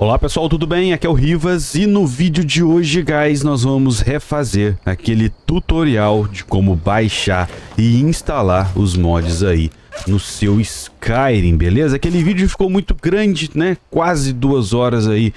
Olá pessoal, tudo bem? Aqui é o Rivas e no vídeo de hoje, guys, nós vamos refazer aquele tutorial de como baixar e instalar os mods aí no seu Skyrim, beleza? Aquele vídeo ficou muito grande, né? Quase duas horas aí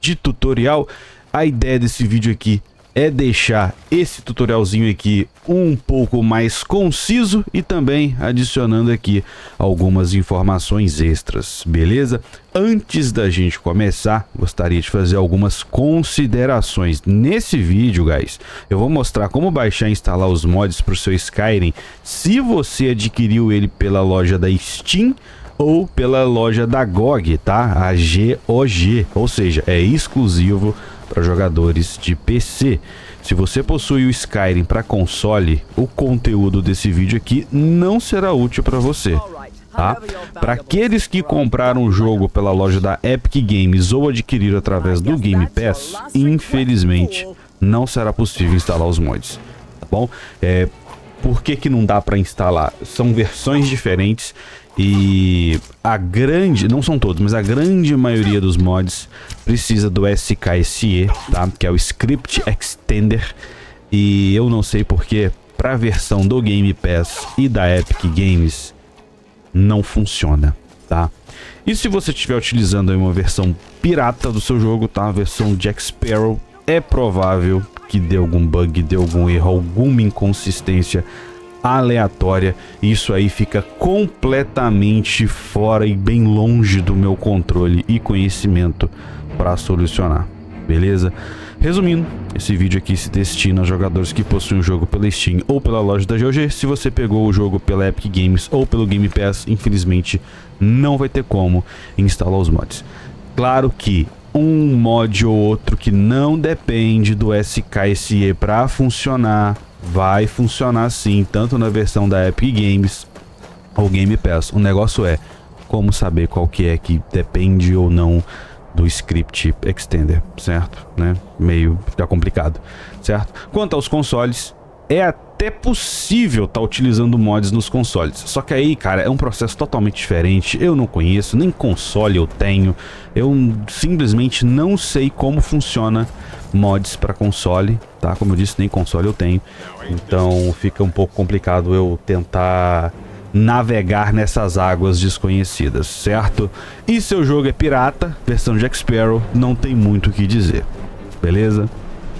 de tutorial. A ideia desse vídeo aqui é deixar esse tutorialzinho aqui um pouco mais conciso e também adicionando aqui algumas informações extras, beleza? Antes da gente começar, gostaria de fazer algumas considerações. Nesse vídeo, guys, eu vou mostrar como baixar e instalar os mods para o seu Skyrim se você adquiriu ele pela loja da Steam ou pela loja da GOG, tá? A GOG, ou seja, é exclusivo para jogadores de PC. Se você possui o Skyrim para console, o conteúdo desse vídeo aqui não será útil para você. Tá? Para aqueles que compraram o jogo pela loja da Epic Games ou adquiriram através do Game Pass, infelizmente não será possível instalar os mods, tá bom? É, por que, que não dá para instalar? São versões diferentes e a grande, não são todos, mas a grande maioria dos mods precisa do SKSE, tá? Que é o Script Extender. E eu não sei porque para a versão do Game Pass e da Epic Games não funciona, tá? E se você estiver utilizando uma versão pirata do seu jogo, tá? A versão Jack Sparrow, é provável que dê algum bug, dê algum erro, alguma inconsistência aleatória. Isso aí fica completamente fora e bem longe do meu controle e conhecimento para solucionar. Beleza? Resumindo, esse vídeo aqui se destina a jogadores que possuem o jogo pela Steam ou pela loja da GOG. Se você pegou o jogo pela Epic Games ou pelo Game Pass, infelizmente não vai ter como instalar os mods. Claro que um mod ou outro que não depende do SKSE para funcionar vai funcionar sim, tanto na versão da Epic Games ou Game Pass. O negócio é como saber qual que é que depende ou não do script extender, certo? Né? Meio fica complicado, certo? Quanto aos consoles, é até possível estar tá utilizando mods nos consoles. Só que aí, cara, é um processo totalmente diferente. Eu não conheço, nem console eu tenho. Eu simplesmente não sei como funciona mods para console, tá? Como eu disse, nem console eu tenho. Então fica um pouco complicado eu tentar navegar nessas águas desconhecidas, certo? E seu jogo é pirata, versão Jack Sparrow, não tem muito o que dizer. Beleza?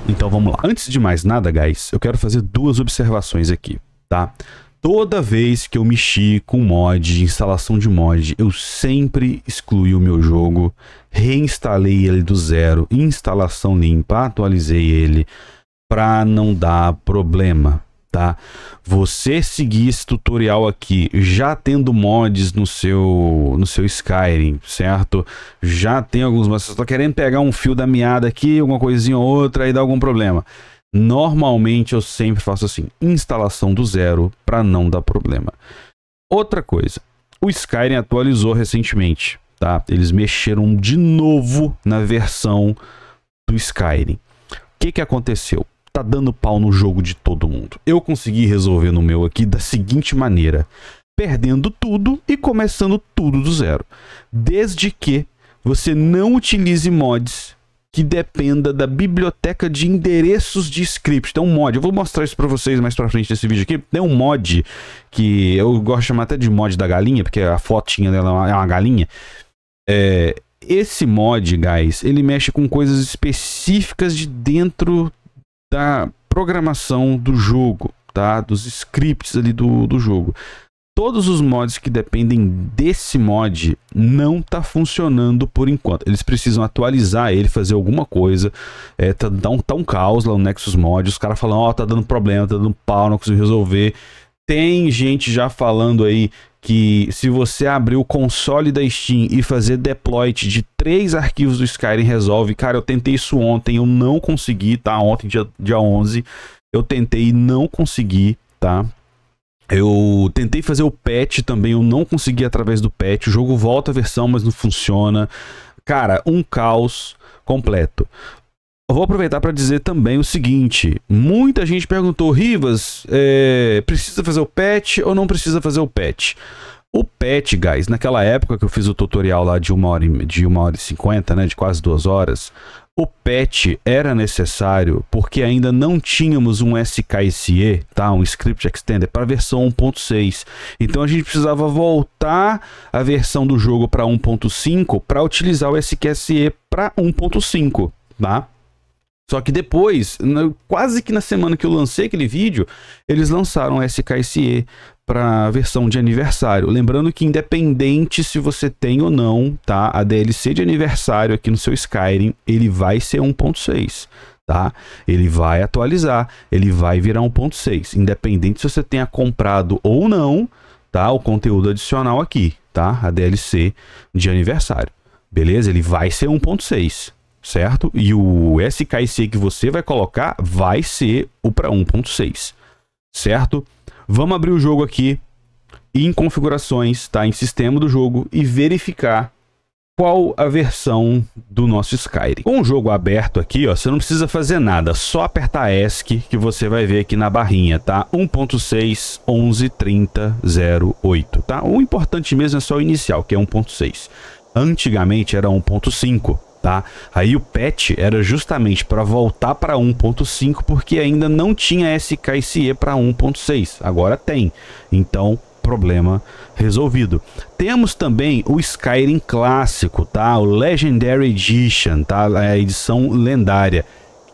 Então vamos lá. Antes de mais nada, guys, eu quero fazer duas observações aqui, tá? Toda vez que eu mexi com mod, instalação de mod, eu sempre excluí o meu jogo, reinstalei ele do zero, instalação limpa, atualizei ele para não dar problema, tá? Você seguir esse tutorial aqui, já tendo mods no seu no seu Skyrim, certo? Já tem alguns mas você está querendo pegar um fio da meada aqui, alguma coisinha ou outra e dá algum problema. Normalmente eu sempre faço assim, instalação do zero para não dar problema. Outra coisa, o Skyrim atualizou recentemente, tá? Eles mexeram de novo na versão do Skyrim. O que que aconteceu? tá dando pau no jogo de todo mundo. Eu consegui resolver no meu aqui da seguinte maneira: perdendo tudo e começando tudo do zero. Desde que você não utilize mods que dependa da biblioteca de endereços de script. Tem um mod, eu vou mostrar isso para vocês mais para frente nesse vídeo aqui. Tem um mod que eu gosto de chamar até de mod da galinha, porque a fotinha dela é uma galinha. É, esse mod, guys, ele mexe com coisas específicas de dentro da programação do jogo, tá? Dos scripts ali do, do jogo. Todos os mods que dependem desse mod não tá funcionando por enquanto. Eles precisam atualizar ele, fazer alguma coisa. É, tá, Dá um, tá um caos lá no Nexus Mod. Os caras falam, ó, oh, tá dando problema, tá dando pau, não consigo resolver. Tem gente já falando aí que se você abrir o console da Steam e fazer deploy de três arquivos do Skyrim resolve. Cara, eu tentei isso ontem, eu não consegui, tá? Ontem, dia, dia 11, eu tentei e não consegui, tá? Eu tentei fazer o patch também, eu não consegui através do patch. O jogo volta a versão, mas não funciona. Cara, um caos completo vou aproveitar para dizer também o seguinte: muita gente perguntou, Rivas, é, precisa fazer o patch ou não precisa fazer o patch? O patch, guys, naquela época que eu fiz o tutorial lá de uma hora e, de uma hora e cinquenta, né, de quase duas horas, o patch era necessário porque ainda não tínhamos um SKSE, tá? um script extender, para a versão 1.6. Então a gente precisava voltar a versão do jogo para 1.5 para utilizar o SKSE para 1.5. Tá? Só que depois, quase que na semana que eu lancei aquele vídeo, eles lançaram SKSE para a versão de aniversário. Lembrando que independente se você tem ou não, tá? A DLC de aniversário aqui no seu Skyrim, ele vai ser 1.6 tá? Ele vai atualizar, ele vai virar 1.6, independente se você tenha comprado ou não, tá? O conteúdo adicional aqui, tá? A DLC de aniversário. Beleza? Ele vai ser 1.6 certo? E o SKC que você vai colocar vai ser o para 1.6, certo? Vamos abrir o jogo aqui em configurações, tá? Em sistema do jogo e verificar qual a versão do nosso Skyrim. Com o jogo aberto aqui, ó, você não precisa fazer nada, só apertar ESC que você vai ver aqui na barrinha, tá? 1.6 11.30.08, tá? O importante mesmo é só o inicial, que é 1.6. Antigamente era 1.5, tá? Aí o patch era justamente para voltar para 1.5 porque ainda não tinha SKSE para 1.6. Agora tem. Então, problema resolvido. Temos também o Skyrim clássico, tá? O Legendary Edition, tá? A edição lendária,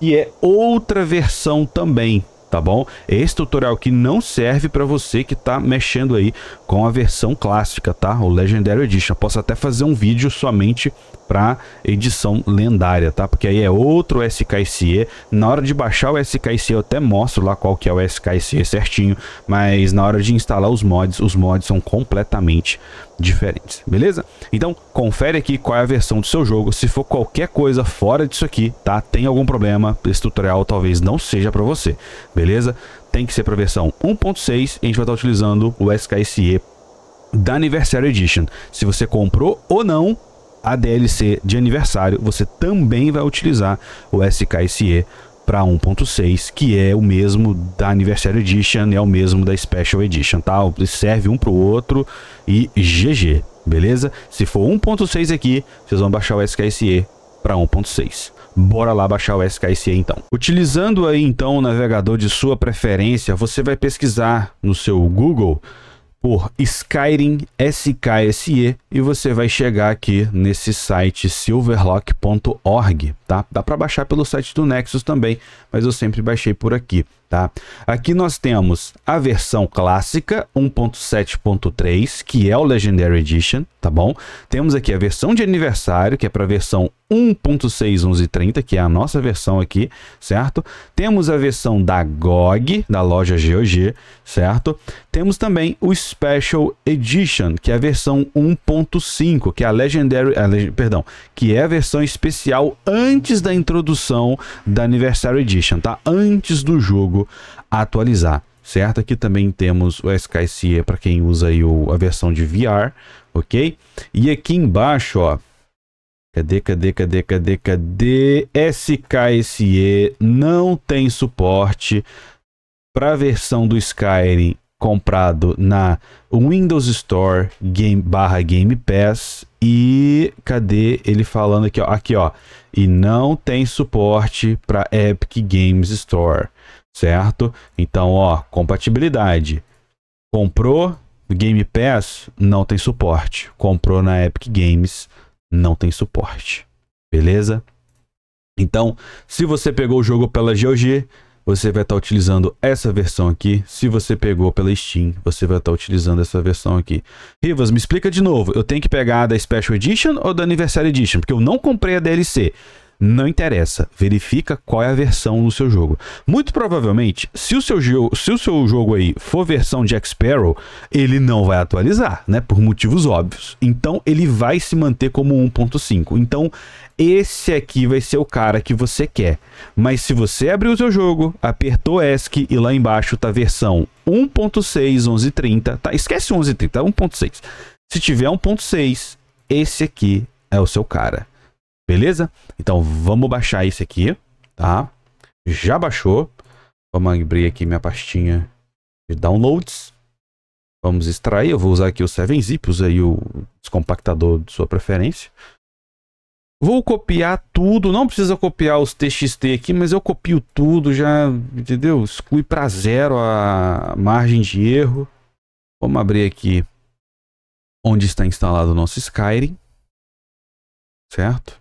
que é outra versão também, tá bom? Esse tutorial aqui não serve para você que tá mexendo aí com a versão clássica, tá? O Legendary Edition. Eu posso até fazer um vídeo somente para edição lendária, tá? Porque aí é outro SKSE. Na hora de baixar o SKSE eu até mostro lá qual que é o SKSE certinho, mas na hora de instalar os mods, os mods são completamente diferentes, beleza? Então, confere aqui qual é a versão do seu jogo. Se for qualquer coisa fora disso aqui, tá? Tem algum problema, esse tutorial talvez não seja para você, beleza? Tem que ser para versão 1.6 a gente vai estar utilizando o SKSE da Anniversary Edition. Se você comprou ou não, a DLC de aniversário, você também vai utilizar o SKSE para 1.6, que é o mesmo da Anniversary Edition, é o mesmo da Special Edition, tá? Serve um para o outro e GG, beleza? Se for 1.6 aqui, vocês vão baixar o SKSE para 1.6. Bora lá baixar o SKSE então. Utilizando aí então o navegador de sua preferência, você vai pesquisar no seu Google por Skyrim SKSE e você vai chegar aqui nesse site silverlock.org tá? Dá para baixar pelo site do Nexus também, mas eu sempre baixei por aqui, tá? Aqui nós temos a versão clássica 1.7.3, que é o Legendary Edition, tá bom? Temos aqui a versão de aniversário, que é para a versão 1.6.11.30, que é a nossa versão aqui, certo? Temos a versão da GOG, da loja GOG, certo? Temos também o Special Edition, que é a versão 1.5, que é a Legendary, a, perdão, que é a versão especial antes antes da introdução da Anniversary Edition, tá? Antes do jogo atualizar, certo? Aqui também temos o SKSE para quem usa aí o, a versão de VR, ok? E aqui embaixo, ó, Cadê, cadê, cadê, cadê, cadê? SKSE não tem suporte para a versão do Skyrim comprado na Windows Store game, barra Game Pass e cadê ele falando aqui ó, aqui ó e não tem suporte para Epic Games Store certo então ó compatibilidade comprou Game Pass não tem suporte comprou na Epic Games não tem suporte beleza então se você pegou o jogo pela GOG você vai estar tá utilizando essa versão aqui. Se você pegou pela Steam, você vai estar tá utilizando essa versão aqui. Rivas, me explica de novo. Eu tenho que pegar a da Special Edition ou da Anniversary Edition? Porque eu não comprei a DLC. Não interessa, verifica qual é a versão do seu jogo. Muito provavelmente, se o seu, se o seu jogo aí for versão Jack sparrow ele não vai atualizar, né? Por motivos óbvios. Então, ele vai se manter como 1.5. Então, esse aqui vai ser o cara que você quer. Mas se você abrir o seu jogo, apertou ESC e lá embaixo tá a versão 1.6, 11.30, tá? Esquece 11.30, é 1.6. Se tiver 1.6, esse aqui é o seu cara. Beleza? Então vamos baixar esse aqui, tá? Já baixou. Vamos abrir aqui minha pastinha de downloads. Vamos extrair, eu vou usar aqui o 7-Zip, usei o descompactador de sua preferência. Vou copiar tudo, não precisa copiar os TXT aqui, mas eu copio tudo, já, entendeu? Exclui para zero a margem de erro. Vamos abrir aqui onde está instalado o nosso Skyrim, certo?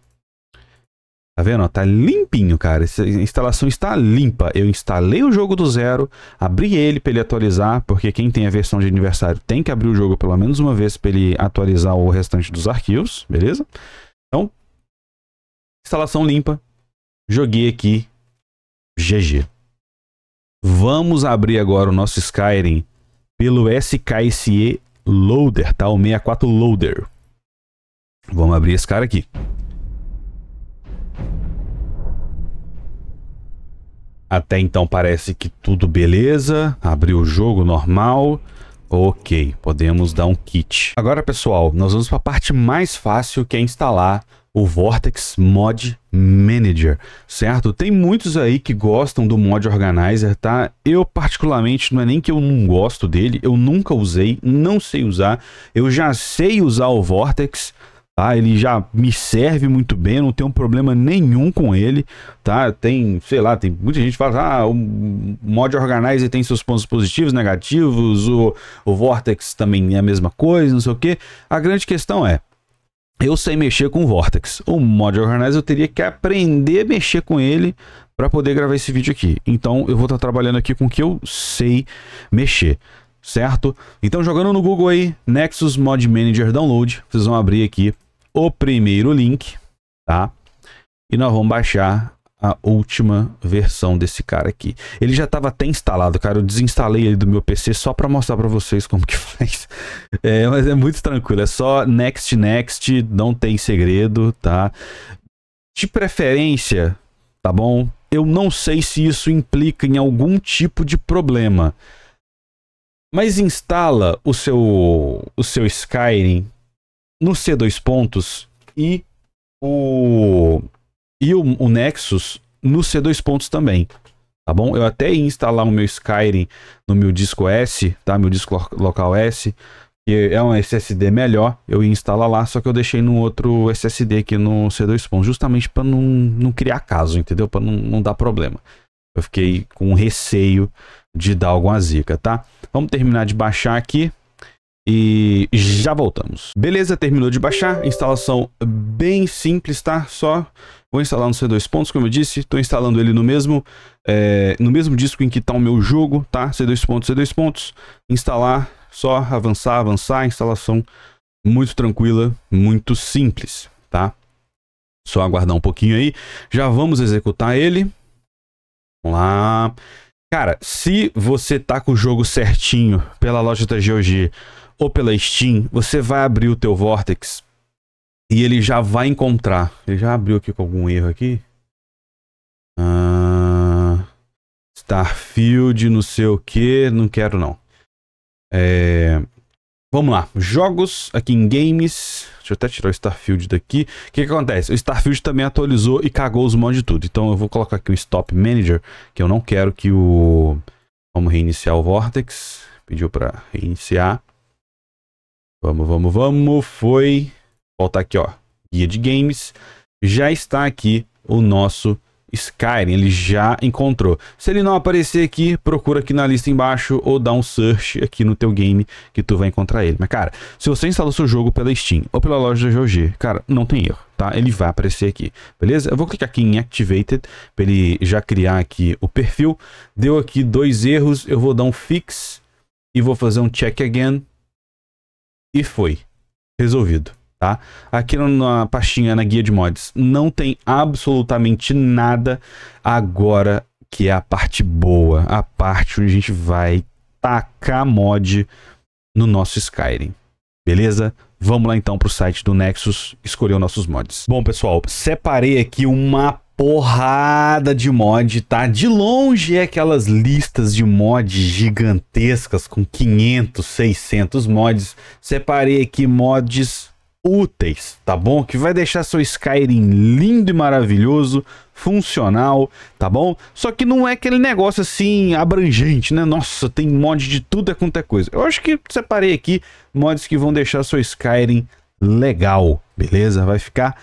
Tá vendo? Tá limpinho, cara. Essa instalação está limpa. Eu instalei o jogo do zero, abri ele para ele atualizar, porque quem tem a versão de aniversário tem que abrir o jogo pelo menos uma vez para ele atualizar o restante dos arquivos, beleza? Então, Instalação limpa. Joguei aqui. GG. Vamos abrir agora o nosso Skyrim pelo SKSE Loader, tá? O 64 Loader. Vamos abrir esse cara aqui. Até então parece que tudo beleza. Abriu o jogo normal. Ok, podemos dar um kit. Agora, pessoal, nós vamos para a parte mais fácil que é instalar o Vortex Mod Manager, certo? Tem muitos aí que gostam do Mod Organizer, tá? Eu particularmente, não é nem que eu não gosto dele, eu nunca usei, não sei usar, eu já sei usar o Vortex, tá? Ele já me serve muito bem, não tenho problema nenhum com ele, tá? Tem, sei lá, tem muita gente que fala, ah, o mod organizer tem seus pontos positivos, negativos, o, o Vortex também é a mesma coisa, não sei o que. A grande questão é, eu sei mexer com o Vortex. O Mod Organize eu teria que aprender a mexer com ele para poder gravar esse vídeo aqui. Então eu vou estar tá trabalhando aqui com o que eu sei mexer, certo? Então jogando no Google aí, Nexus Mod Manager Download, vocês vão abrir aqui o primeiro link, tá? E nós vamos baixar a última versão desse cara aqui. Ele já estava até instalado, cara. Eu desinstalei ele do meu PC só para mostrar para vocês como que faz. É, mas é muito tranquilo. É só next, next. Não tem segredo, tá? De preferência, tá bom? Eu não sei se isso implica em algum tipo de problema. Mas instala o seu, o seu Skyrim no C2 pontos e o e o, o Nexus no C2 pontos também. Tá bom? Eu até ia instalar o meu Skyrim no meu disco S, tá? Meu disco local S, que é um SSD melhor. Eu ia instalar lá, só que eu deixei no outro SSD aqui no C2 pontos, justamente para não, não criar caso, entendeu? Para não, não dar problema. Eu fiquei com receio de dar alguma zica, tá? Vamos terminar de baixar aqui. E já voltamos. Beleza, terminou de baixar. Instalação bem simples, tá? Só vou instalar no C2 Pontos, como eu disse. Estou instalando ele no mesmo, é, no mesmo disco em que está o meu jogo, tá? C2 Pontos, C2 Pontos. Instalar, só avançar, avançar. Instalação muito tranquila, muito simples, tá? Só aguardar um pouquinho aí. Já vamos executar ele. Vamos lá. Cara, se você tá com o jogo certinho pela loja da GeoG ou pela Steam, você vai abrir o teu Vortex e ele já vai encontrar. Ele já abriu aqui com algum erro aqui. Ah, Starfield, não sei o que, não quero não. É, vamos lá, jogos aqui em games. Deixa eu até tirar o Starfield daqui. O que, que acontece? O Starfield também atualizou e cagou os mods de tudo. Então eu vou colocar aqui o Stop Manager, que eu não quero que o... Vamos reiniciar o Vortex. Pediu para reiniciar. Vamos, vamos, vamos. Foi. Volta aqui, ó. Guia de games. Já está aqui o nosso Skyrim. Ele já encontrou. Se ele não aparecer aqui, procura aqui na lista embaixo ou dá um search aqui no teu game que tu vai encontrar ele. Mas, cara, se você instala o seu jogo pela Steam ou pela loja da GOG, cara, não tem erro, tá? Ele vai aparecer aqui, beleza? Eu vou clicar aqui em Activated para ele já criar aqui o perfil. Deu aqui dois erros. Eu vou dar um fix e vou fazer um check again e foi resolvido, tá? Aqui na pastinha, na guia de mods, não tem absolutamente nada agora que é a parte boa, a parte onde a gente vai tacar mod no nosso Skyrim. Beleza? Vamos lá então para o site do Nexus escolher os nossos mods. Bom, pessoal, separei aqui um mapa porrada de mod, tá? De longe é aquelas listas de mods gigantescas com 500, 600 mods. Separei aqui mods úteis, tá bom? Que vai deixar seu Skyrim lindo e maravilhoso, funcional, tá bom? Só que não é aquele negócio assim abrangente, né? Nossa, tem mod de tudo é quanto é coisa. Eu acho que separei aqui mods que vão deixar seu Skyrim legal, beleza? Vai ficar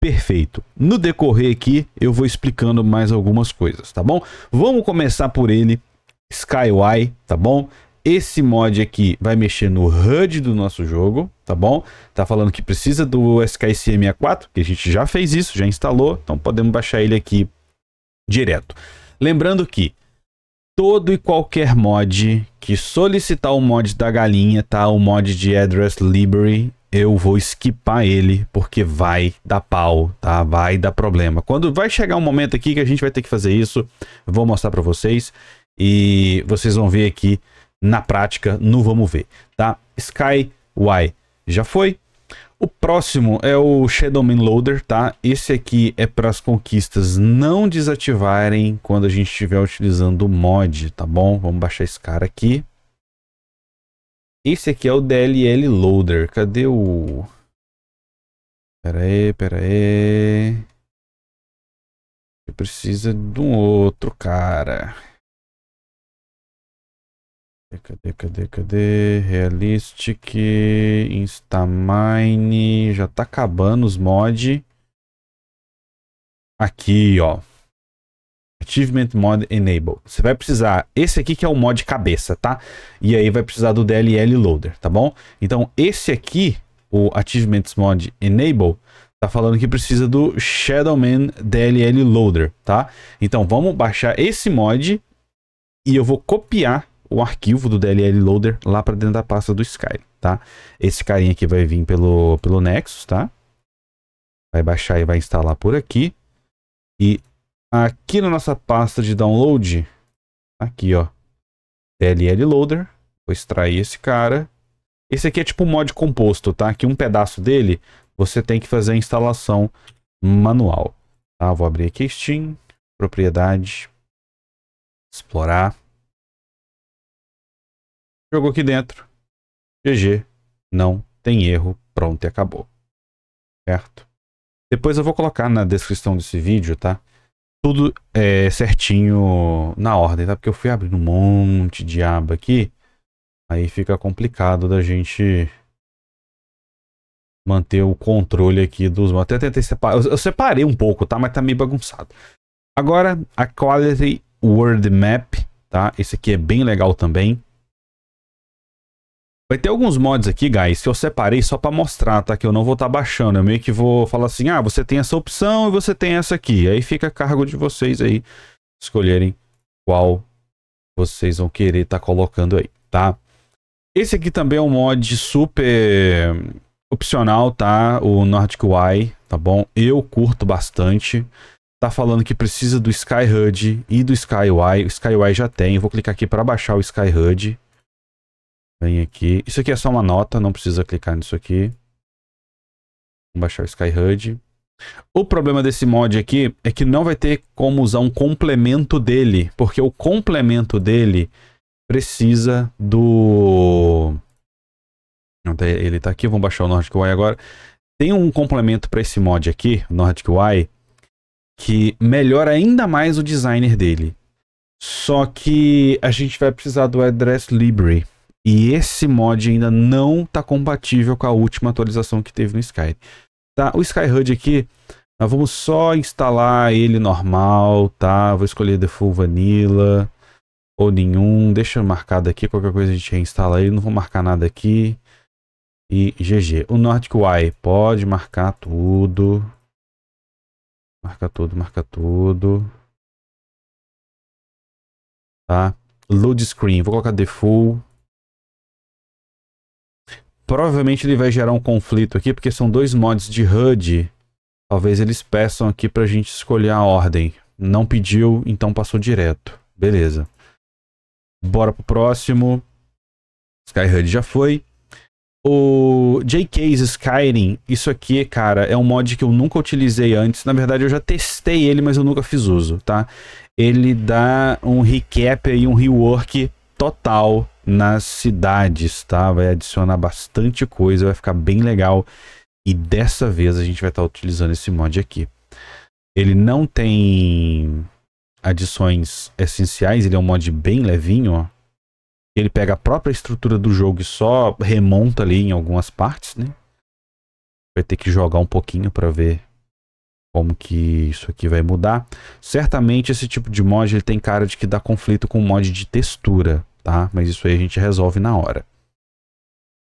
perfeito. No decorrer aqui, eu vou explicando mais algumas coisas, tá bom? Vamos começar por ele, Skyway, tá bom? Esse mod aqui vai mexer no HUD do nosso jogo, tá bom? Tá falando que precisa do SKSM64, que a gente já fez isso, já instalou, então podemos baixar ele aqui direto. Lembrando que todo e qualquer mod que solicitar o mod da galinha, tá? O mod de Address Library, eu vou esquipar ele, porque vai dar pau, tá? Vai dar problema. Quando vai chegar um momento aqui que a gente vai ter que fazer isso, vou mostrar para vocês e vocês vão ver aqui na prática, no vamos ver, tá? Sky Y já foi. O próximo é o Shadowman Loader, tá? Esse aqui é para as conquistas não desativarem quando a gente estiver utilizando o mod, tá bom? Vamos baixar esse cara aqui. Esse aqui é o DLL Loader. Cadê o... Pera aí, pera aí. Precisa de um outro cara. Cadê, cadê, cadê? Realistic, Instamine, já tá acabando os mods. Aqui, ó. Achievement Mod Enable. Você vai precisar, esse aqui que é o mod cabeça, tá? E aí vai precisar do DLL Loader, tá bom? Então esse aqui, o Achievements Mod Enable, tá falando que precisa do Shadowman DLL Loader, tá? Então vamos baixar esse mod e eu vou copiar o arquivo do DLL Loader lá para dentro da pasta do Skype, tá? Esse carinha aqui vai vir pelo, pelo Nexus, tá? Vai baixar e vai instalar por aqui. E aqui na nossa pasta de download, aqui ó, DLL Loader, vou extrair esse cara. Esse aqui é tipo um mod composto, tá? Que um pedaço dele você tem que fazer a instalação manual. Tá? Vou abrir aqui Steam, propriedade, explorar. Jogou aqui dentro. GG, não tem erro, pronto e acabou. Certo? Depois eu vou colocar na descrição desse vídeo, tá? tudo é, certinho na ordem, tá? Porque eu fui abrindo um monte de aba aqui. Aí fica complicado da gente manter o controle aqui dos... Até tentei separar. Eu, eu separei um pouco, tá? Mas tá meio bagunçado. Agora, a Quality World Map, tá? Esse aqui é bem legal também. Vai ter alguns mods aqui, guys, que eu separei só pra mostrar, tá? Que eu não vou estar tá baixando. Eu meio que vou falar assim, ah, você tem essa opção e você tem essa aqui. Aí fica a cargo de vocês aí escolherem qual vocês vão querer estar tá colocando aí, tá? Esse aqui também é um mod super opcional, tá? O Nordic Y, tá bom? Eu curto bastante. Tá falando que precisa do Sky HUD e do Sky UI. O Sky já tem. vou clicar aqui para baixar o Sky HUD Vem aqui. Isso aqui é só uma nota, não precisa clicar nisso aqui. Vamos baixar o SkyHUD. O problema desse mod aqui é que não vai ter como usar um complemento dele, porque o complemento dele precisa do... Tá, ele tá aqui, vamos baixar o Nordic Y agora. Tem um complemento para esse mod aqui, o Nordic Y, que melhora ainda mais o designer dele. Só que a gente vai precisar do Address Library. E esse mod ainda não está compatível com a última atualização que teve no Skyrim. Tá? O Skyrim aqui, nós vamos só instalar ele normal, tá? Vou escolher Default Vanilla ou nenhum. Deixa marcado aqui, qualquer coisa a gente reinstala ele. Não vou marcar nada aqui. E GG. O Nordic Y pode marcar tudo. Marca tudo, marca tudo. Tá? Load screen, vou colocar default. Provavelmente ele vai gerar um conflito aqui, porque são dois mods de HUD. Talvez eles peçam aqui pra gente escolher a ordem. Não pediu, então passou direto. Beleza. Bora pro próximo. Skyhud já foi. O JK's Skyrim, isso aqui, cara, é um mod que eu nunca utilizei antes. Na verdade, eu já testei ele, mas eu nunca fiz uso, tá? Ele dá um recap aí, um rework total nas cidades, tá? Vai adicionar bastante coisa, vai ficar bem legal. E dessa vez a gente vai estar tá utilizando esse mod aqui. Ele não tem adições essenciais, ele é um mod bem levinho, ó. Ele pega a própria estrutura do jogo e só remonta ali em algumas partes, né? Vai ter que jogar um pouquinho para ver como que isso aqui vai mudar. Certamente esse tipo de mod ele tem cara de que dá conflito com mod de textura tá? Mas isso aí a gente resolve na hora.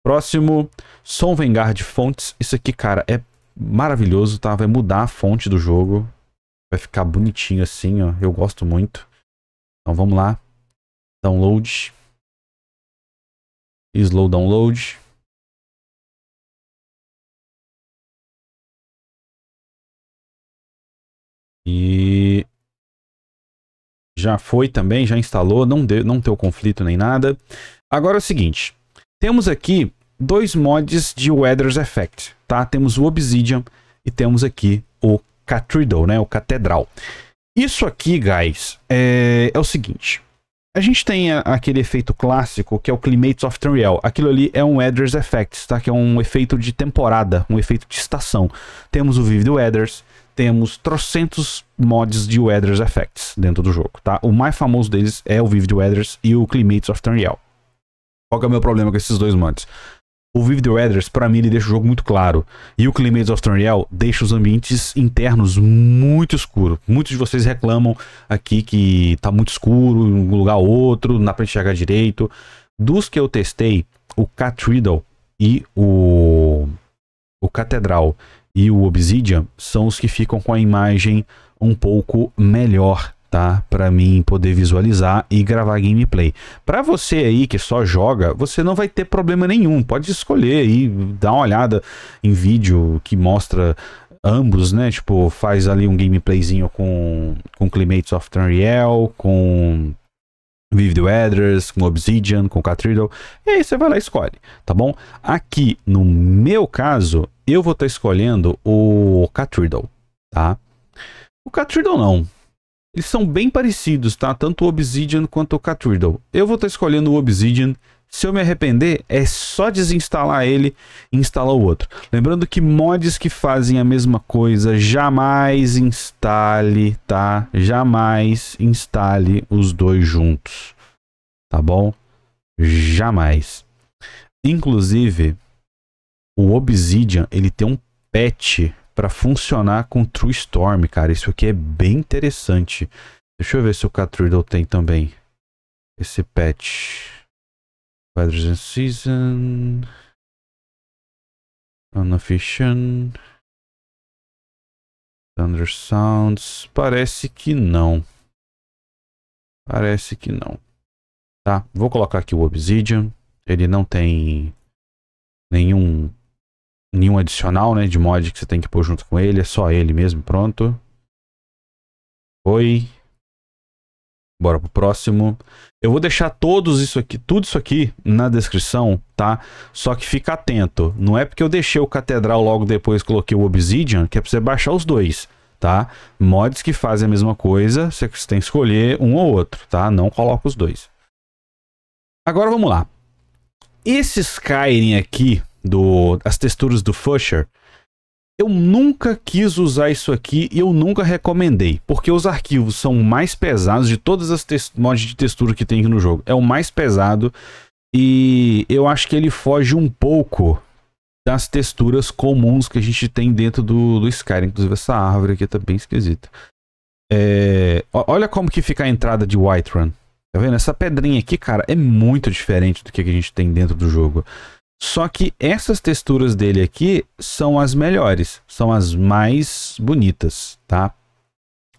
Próximo, Som Vanguard Fontes. Isso aqui, cara, é maravilhoso, tá? Vai mudar a fonte do jogo. Vai ficar bonitinho assim, ó. Eu gosto muito. Então vamos lá. Download. Slow download. E já foi também, já instalou, não, deu, não teu conflito nem nada. Agora é o seguinte, temos aqui dois mods de Weather's Effect, tá? Temos o Obsidian e temos aqui o Cathedral, né? O Catedral. Isso aqui, guys, é, é o seguinte. A gente tem a, aquele efeito clássico que é o Climates of Real. Aquilo ali é um Weather's Effect, tá? Que é um efeito de temporada, um efeito de estação. Temos o Vivid Weathers, temos trocentos mods de Weather's Effects dentro do jogo, tá? O mais famoso deles é o Vivid Weathers e o Climates of Turnreal. Qual que é o meu problema com esses dois mods? O Vivid Weathers, para mim, ele deixa o jogo muito claro. E o Climates of Turnreal deixa os ambientes internos muito escuro. Muitos de vocês reclamam aqui que tá muito escuro, em um lugar ou outro, não dá pra enxergar direito. Dos que eu testei, o Cathedral e o, o Catedral, e o Obsidian são os que ficam com a imagem um pouco melhor, tá? Para mim poder visualizar e gravar gameplay. Para você aí que só joga, você não vai ter problema nenhum. Pode escolher e dar uma olhada em vídeo que mostra ambos, né? Tipo, faz ali um gameplayzinho com com Climates of Unreal, com Vivid Weathers, com Obsidian, com Catriddle, e aí você vai lá e escolhe, tá bom? Aqui, no meu caso, eu vou estar tá escolhendo o Catriddle, tá? O Catriddle não. Eles são bem parecidos, tá? Tanto o Obsidian quanto o Catriddle. Eu vou estar tá escolhendo o Obsidian. Se eu me arrepender, é só desinstalar ele e instalar o outro. Lembrando que mods que fazem a mesma coisa, jamais instale, tá? Jamais instale os dois juntos, tá bom? Jamais. Inclusive, o Obsidian, ele tem um patch para funcionar com True Storm, cara. Isso aqui é bem interessante. Deixa eu ver se o Catriddle tem também esse patch. Weathers and Season. Unofficial. Thunder Sounds. Parece que não. Parece que não. Tá, vou colocar aqui o Obsidian. Ele não tem nenhum nenhum adicional, né, de mod que você tem que pôr junto com ele, é só ele mesmo, pronto. Oi, Bora pro próximo. Eu vou deixar todos isso aqui, tudo isso aqui na descrição, tá? Só que fica atento, não é porque eu deixei o Catedral logo depois coloquei o Obsidian, que é pra você baixar os dois, tá? Mods que fazem a mesma coisa, você tem que escolher um ou outro, tá? Não coloca os dois. Agora vamos lá. Esse Skyrim aqui, do as texturas do Fusher, eu nunca quis usar isso aqui e eu nunca recomendei, porque os arquivos são mais pesados de todas as mods de textura que tem aqui no jogo. É o mais pesado e eu acho que ele foge um pouco das texturas comuns que a gente tem dentro do, do Skyrim. Inclusive essa árvore aqui tá bem esquisita. É, olha como que fica a entrada de Whiterun. Tá vendo? Essa pedrinha aqui, cara, é muito diferente do que a gente tem dentro do jogo. Só que essas texturas dele aqui são as melhores, são as mais bonitas, tá?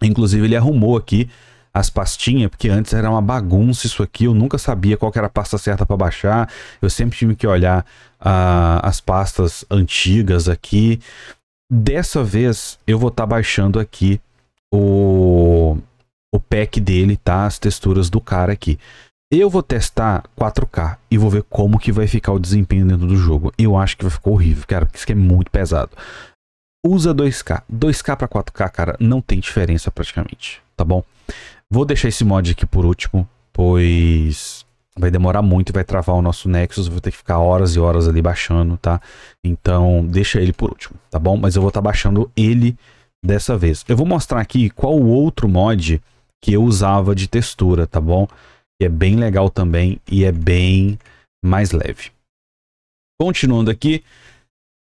Inclusive ele arrumou aqui as pastinhas, porque antes era uma bagunça isso aqui, eu nunca sabia qual era a pasta certa para baixar, eu sempre tive que olhar uh, as pastas antigas aqui. Dessa vez eu vou estar tá baixando aqui o, o pack dele, tá? As texturas do cara aqui. Eu vou testar 4K e vou ver como que vai ficar o desempenho dentro do jogo. Eu acho que vai ficar horrível, cara, porque isso aqui é muito pesado. Usa 2K. 2K para 4K, cara, não tem diferença praticamente, tá bom? Vou deixar esse mod aqui por último, pois vai demorar muito e vai travar o nosso Nexus, vou ter que ficar horas e horas ali baixando, tá? Então, deixa ele por último, tá bom? Mas eu vou estar tá baixando ele dessa vez. Eu vou mostrar aqui qual o outro mod que eu usava de textura, tá bom? que é bem legal também e é bem mais leve. Continuando aqui,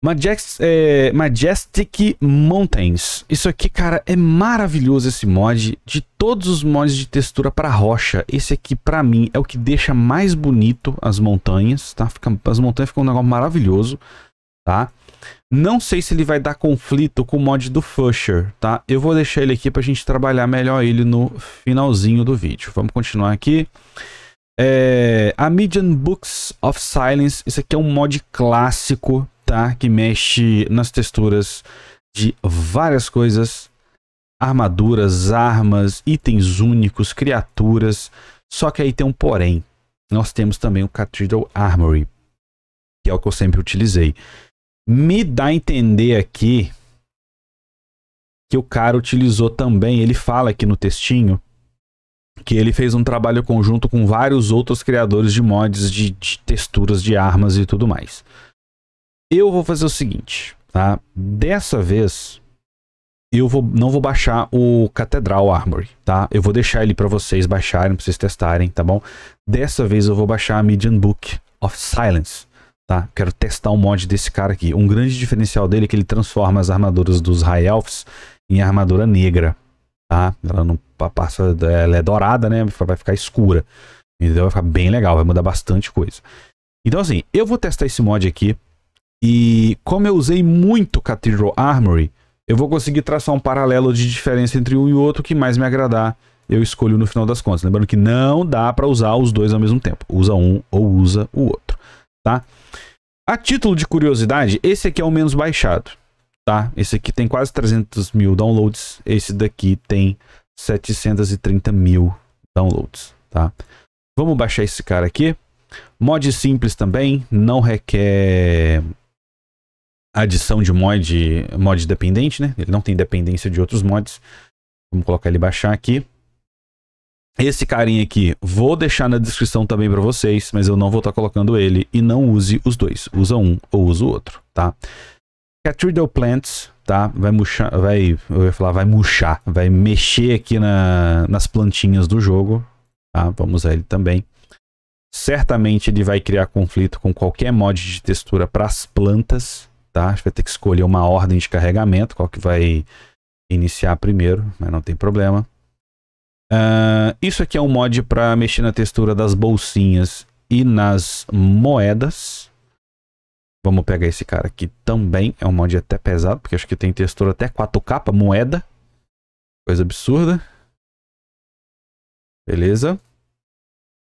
Majest, é, Majestic Mountains. Isso aqui, cara, é maravilhoso esse mod. De todos os mods de textura para rocha, esse aqui para mim é o que deixa mais bonito as montanhas, tá? Fica, as montanhas ficam um negócio maravilhoso, tá? Não sei se ele vai dar conflito com o mod do Fusher, tá? Eu vou deixar ele aqui para a gente trabalhar melhor ele no finalzinho do vídeo. Vamos continuar aqui. É, a Median Books of Silence, isso aqui é um mod clássico, tá? Que mexe nas texturas de várias coisas. Armaduras, armas, itens únicos, criaturas. Só que aí tem um porém. Nós temos também o Cathedral Armory, que é o que eu sempre utilizei. Me dá a entender aqui que o cara utilizou também, ele fala aqui no textinho, que ele fez um trabalho conjunto com vários outros criadores de mods de, de texturas de armas e tudo mais. Eu vou fazer o seguinte, tá? Dessa vez eu vou, não vou baixar o Catedral Armory, tá? Eu vou deixar ele para vocês baixarem, para vocês testarem, tá bom? Dessa vez eu vou baixar a Medium Book of Silence. Tá? Quero testar um mod desse cara aqui. Um grande diferencial dele é que ele transforma as armaduras dos High Elves em armadura negra. Tá? Ela não passa, ela é dourada, né? Vai ficar escura. Entendeu? Vai ficar bem legal, vai mudar bastante coisa. Então assim, eu vou testar esse mod aqui. E como eu usei muito Cathedral Armory, eu vou conseguir traçar um paralelo de diferença entre um e outro que mais me agradar eu escolho no final das contas. Lembrando que não dá para usar os dois ao mesmo tempo. Usa um ou usa o outro tá? A título de curiosidade, esse aqui é o menos baixado, tá? Esse aqui tem quase 300 mil downloads, esse daqui tem 730 mil downloads, tá? Vamos baixar esse cara aqui. Mod simples também, não requer adição de mod, mod dependente, né? Ele não tem dependência de outros mods. Vamos colocar ele baixar aqui. Esse carinha aqui, vou deixar na descrição também para vocês, mas eu não vou estar tá colocando ele. E não use os dois, usa um ou usa o outro, tá? Cathedral Plants, tá? Vai murchar, vai, eu ia falar, vai murchar, vai mexer aqui na, nas plantinhas do jogo, tá? Vamos usar ele também. Certamente ele vai criar conflito com qualquer mod de textura para as plantas, tá? A gente vai ter que escolher uma ordem de carregamento, qual que vai iniciar primeiro, mas não tem problema. Uh, isso aqui é um mod para mexer na textura das bolsinhas e nas moedas. Vamos pegar esse cara aqui também. É um mod até pesado, porque acho que tem textura até 4K, moeda. Coisa absurda. Beleza.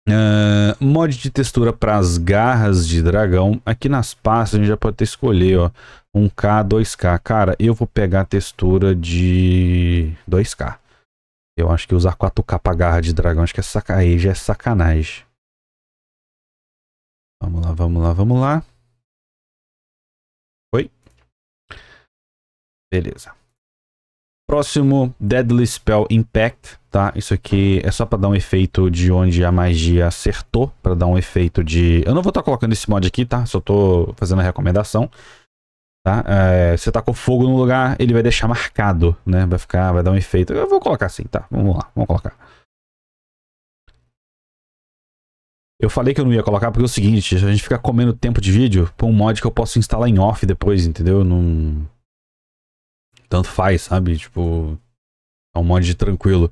Uh, mod de textura para as garras de dragão. Aqui nas pastas a gente já pode ter escolher, ó. 1K, 2K. Cara, eu vou pegar a textura de 2K. Eu acho que usar 4K pra garra de dragão, acho que é saca... aí já é sacanagem. Vamos lá, vamos lá, vamos lá. Oi. Beleza. Próximo, Deadly Spell Impact, tá? Isso aqui é só pra dar um efeito de onde a magia acertou, pra dar um efeito de... Eu não vou estar tá colocando esse mod aqui, tá? Só tô fazendo a recomendação. Tá? É, você tá com fogo no lugar, ele vai deixar marcado, né? Vai ficar, vai dar um efeito. Eu vou colocar assim, tá? Vamos lá, vamos colocar. Eu falei que eu não ia colocar porque é o seguinte, a gente fica comendo tempo de vídeo pra um mod que eu posso instalar em off depois, entendeu? Não... Tanto faz, sabe? Tipo, é um mod tranquilo.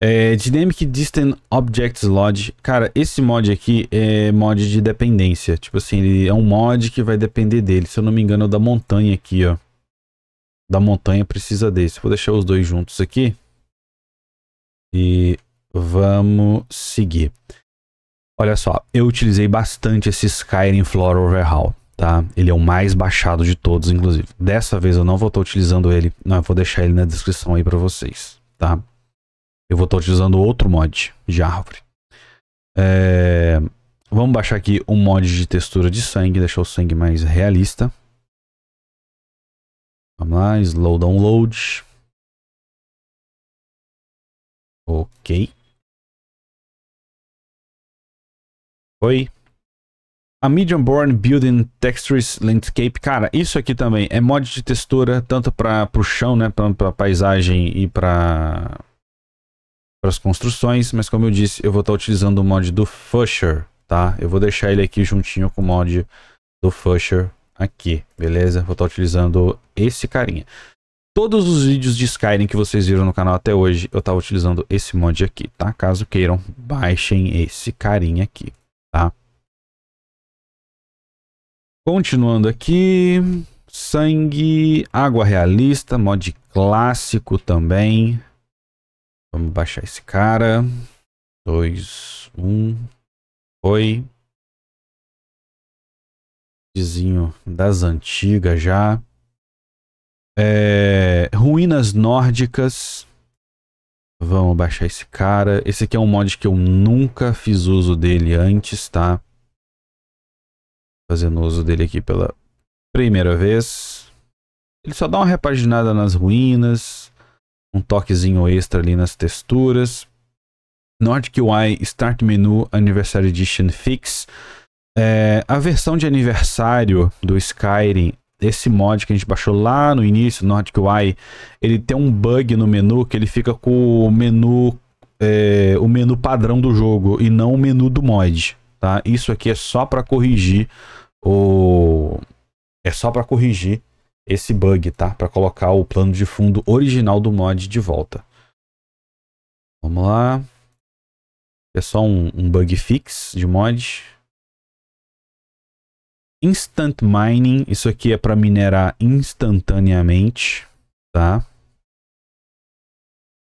É, Dynamic Distant Objects Lodge. Cara, esse mod aqui é mod de dependência. Tipo assim, ele é um mod que vai depender dele. Se eu não me engano, é da montanha aqui, ó. Da montanha precisa desse. Vou deixar os dois juntos aqui. E vamos seguir. Olha só, eu utilizei bastante esse Skyrim Floor Overhaul, tá? Ele é o mais baixado de todos, inclusive. Dessa vez eu não vou estar utilizando ele. Não, eu vou deixar ele na descrição aí pra vocês, Tá? Eu vou estar utilizando outro mod de árvore. É... Vamos baixar aqui um mod de textura de sangue, deixar o sangue mais realista. Vamos lá, slow download. Ok. Oi. A Medium Born Building Textures Landscape. Cara, isso aqui também é mod de textura, tanto para o chão, né? Para paisagem e para para as construções, mas como eu disse, eu vou estar tá utilizando o mod do Fusher, tá? Eu vou deixar ele aqui juntinho com o mod do Fusher aqui, beleza? Vou estar tá utilizando esse carinha. Todos os vídeos de Skyrim que vocês viram no canal até hoje, eu estava utilizando esse mod aqui, tá? Caso queiram, baixem esse carinha aqui, tá? Continuando aqui, sangue, água realista, mod clássico também, Vamos baixar esse cara. Dois, um. Foi. Vizinho das antigas já. É, ruínas nórdicas. Vamos baixar esse cara. Esse aqui é um mod que eu nunca fiz uso dele antes, tá? Fazendo uso dele aqui pela primeira vez. Ele só dá uma repaginada nas ruínas um toquezinho extra ali nas texturas. Nordic UI Start Menu Anniversary Edition Fix. É, a versão de aniversário do Skyrim, esse mod que a gente baixou lá no início, Nordic UI, ele tem um bug no menu que ele fica com o menu, é, o menu padrão do jogo e não o menu do mod. Tá? Isso aqui é só para corrigir o. É só para corrigir esse bug, tá? Para colocar o plano de fundo original do mod de volta. Vamos lá. É só um, um bug fix de mod. Instant mining, isso aqui é para minerar instantaneamente, tá?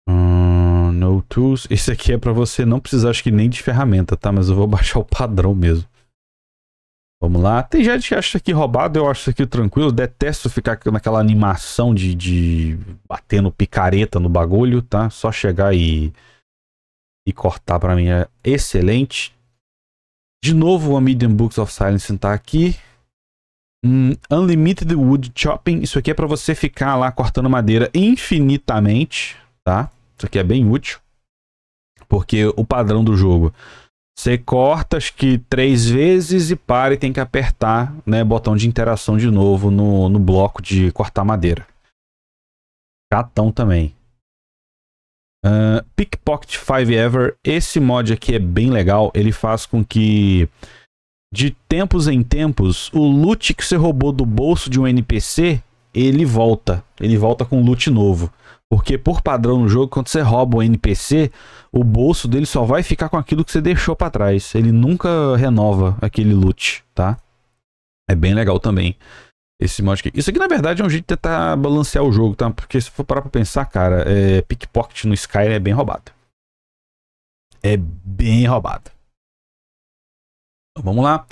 Hum, no tools, isso aqui é para você não precisar acho que nem de ferramenta, tá? Mas eu vou baixar o padrão mesmo. Vamos lá. Tem gente que acha que roubado, eu acho que aqui tranquilo. Detesto ficar naquela animação de, de batendo picareta no bagulho, tá? Só chegar e, e cortar para mim é excelente. De novo, o Medium Books of Silence tá aqui. Um, Unlimited Wood Chopping. Isso aqui é para você ficar lá cortando madeira infinitamente, tá? Isso aqui é bem útil. Porque o padrão do jogo você corta, acho que três vezes e para e tem que apertar, né, botão de interação de novo no, no bloco de cortar madeira. Catão também. Uh, Pickpocket 5 Ever, esse mod aqui é bem legal, ele faz com que de tempos em tempos, o loot que você roubou do bolso de um NPC, ele volta. Ele volta com loot novo. Porque por padrão no jogo, quando você rouba um NPC, o bolso dele só vai ficar com aquilo que você deixou para trás. Ele nunca renova aquele loot, tá? É bem legal também esse mod aqui. Isso aqui, na verdade, é um jeito de tentar balancear o jogo, tá? Porque se for parar pra pensar, cara, é... pickpocket no Skyrim é bem roubado. É bem roubado. Então, vamos lá.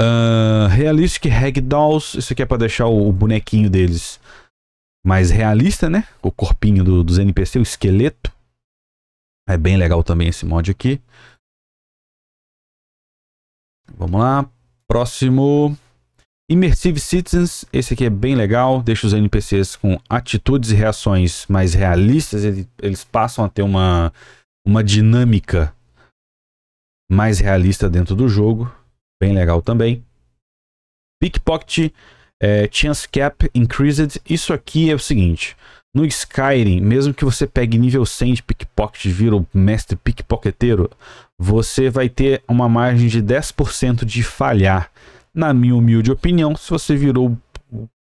Uh, Realistic Ragdolls. Isso aqui é pra deixar o bonequinho deles mais realista, né? O corpinho do, dos NPC, o esqueleto. É bem legal também esse mod aqui. Vamos lá. Próximo. Immersive Citizens. Esse aqui é bem legal. Deixa os NPCs com atitudes e reações mais realistas. Eles passam a ter uma, uma dinâmica mais realista dentro do jogo. Bem legal também. Pickpocket é, chance Cap Increased. Isso aqui é o seguinte. No Skyrim, mesmo que você pegue nível 100 de pickpocket e vira o mestre pickpocketeiro, você vai ter uma margem de 10% de falhar. Na minha humilde opinião, se você virou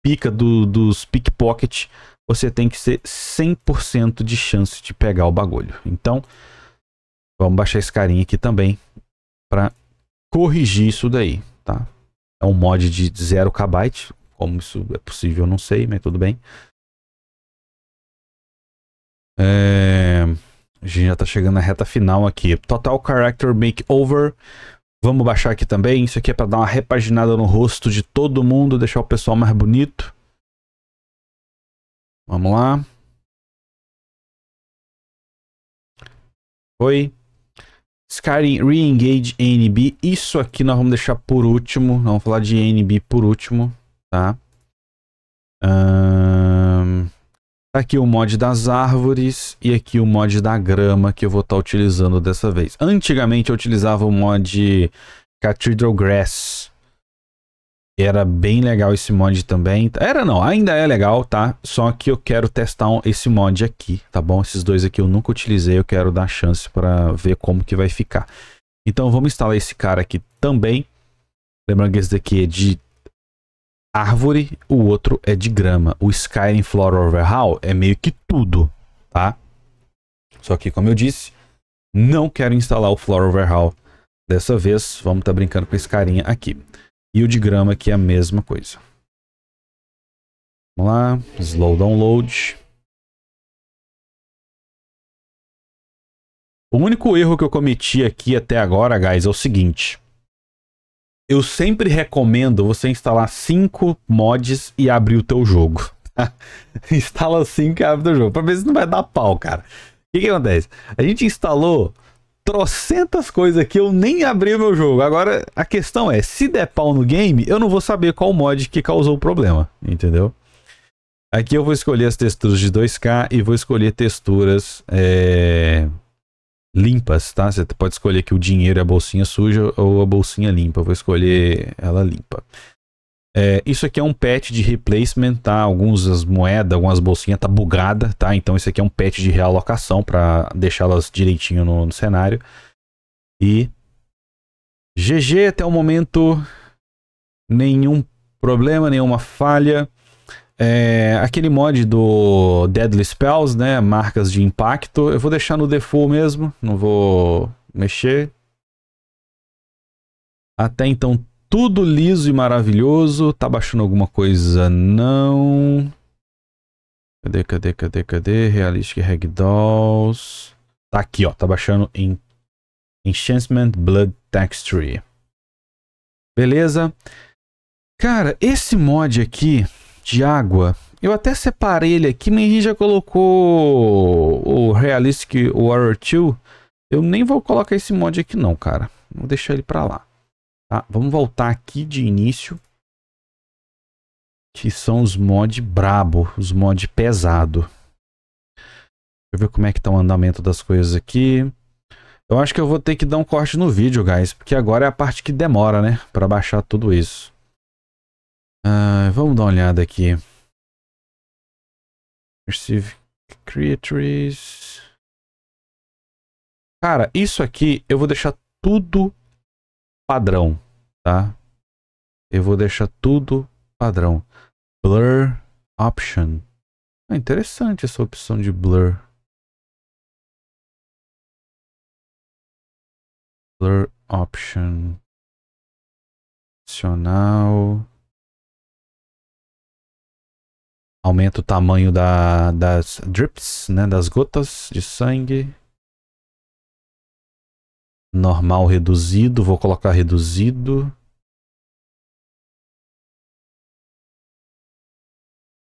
pica do, dos pickpocket, você tem que ser 100% de chance de pegar o bagulho. Então, vamos baixar esse carinha aqui também para corrigir isso daí, tá? É um mod de 0 KB, como isso é possível, eu não sei, mas tudo bem. É... A gente já tá chegando na reta final aqui. Total Character Makeover. Vamos baixar aqui também. Isso aqui é para dar uma repaginada no rosto de todo mundo, deixar o pessoal mais bonito. Vamos lá. Oi, Skyrim Re-Engage NB. Isso aqui nós vamos deixar por último. vamos falar de NB por último tá? Um, tá aqui o mod das árvores e aqui o mod da grama que eu vou estar tá utilizando dessa vez. Antigamente eu utilizava o mod Cathedral Grass. Era bem legal esse mod também. Era não, ainda é legal, tá? Só que eu quero testar esse mod aqui, tá bom? Esses dois aqui eu nunca utilizei, eu quero dar chance para ver como que vai ficar. Então vamos instalar esse cara aqui também. Lembrando que esse daqui é de árvore, o outro é de grama. O Skyrim Floor Overhaul é meio que tudo, tá? Só que, como eu disse, não quero instalar o Flower Overhaul dessa vez. Vamos estar tá brincando com esse carinha aqui. E o de grama aqui é a mesma coisa. Vamos lá, slow download. O único erro que eu cometi aqui até agora, guys, é o seguinte eu sempre recomendo você instalar cinco mods e abrir o teu jogo. Instala 5 e abre o teu jogo. Pra ver se não vai dar pau, cara. O que, que acontece? A gente instalou trocentas coisas que eu nem abri o meu jogo. Agora, a questão é, se der pau no game, eu não vou saber qual mod que causou o problema, entendeu? Aqui eu vou escolher as texturas de 2K e vou escolher texturas é, limpas, tá? Você pode escolher que o dinheiro é a bolsinha suja ou a bolsinha limpa. Eu vou escolher ela limpa. É, isso aqui é um patch de replacement, tá? Algumas moedas, algumas bolsinhas tá bugada, tá? Então isso aqui é um patch de realocação para deixá-las direitinho no, no cenário. E GG até o momento, nenhum problema, nenhuma falha. É, aquele mod do Deadly Spells, né? Marcas de impacto. Eu vou deixar no default mesmo, não vou mexer. Até então, tudo liso e maravilhoso. Tá baixando alguma coisa? Não. Cadê, cadê, cadê, cadê? Realistic Ragdolls. Tá aqui, ó. Tá baixando em Enchantment Blood Texture. Beleza? Cara, esse mod aqui de água. Eu até separei ele aqui, nem já colocou o Realistic Warrior 2. Eu nem vou colocar esse mod aqui não, cara. Vou deixar ele pra lá. Tá? Vamos voltar aqui de início. Que são os mods brabo, os mods pesado. Deixa eu ver como é que tá o andamento das coisas aqui. Eu acho que eu vou ter que dar um corte no vídeo, guys. Porque agora é a parte que demora, né? Pra baixar tudo isso. Ah, vamos dar uma olhada aqui. Receive Creatures. Cara, isso aqui eu vou deixar tudo padrão, tá? Eu vou deixar tudo padrão. Blur Option. É interessante essa opção de Blur. Blur Option. Opcional. Aumenta o tamanho da, das drips, né? Das gotas de sangue. Normal reduzido, vou colocar reduzido.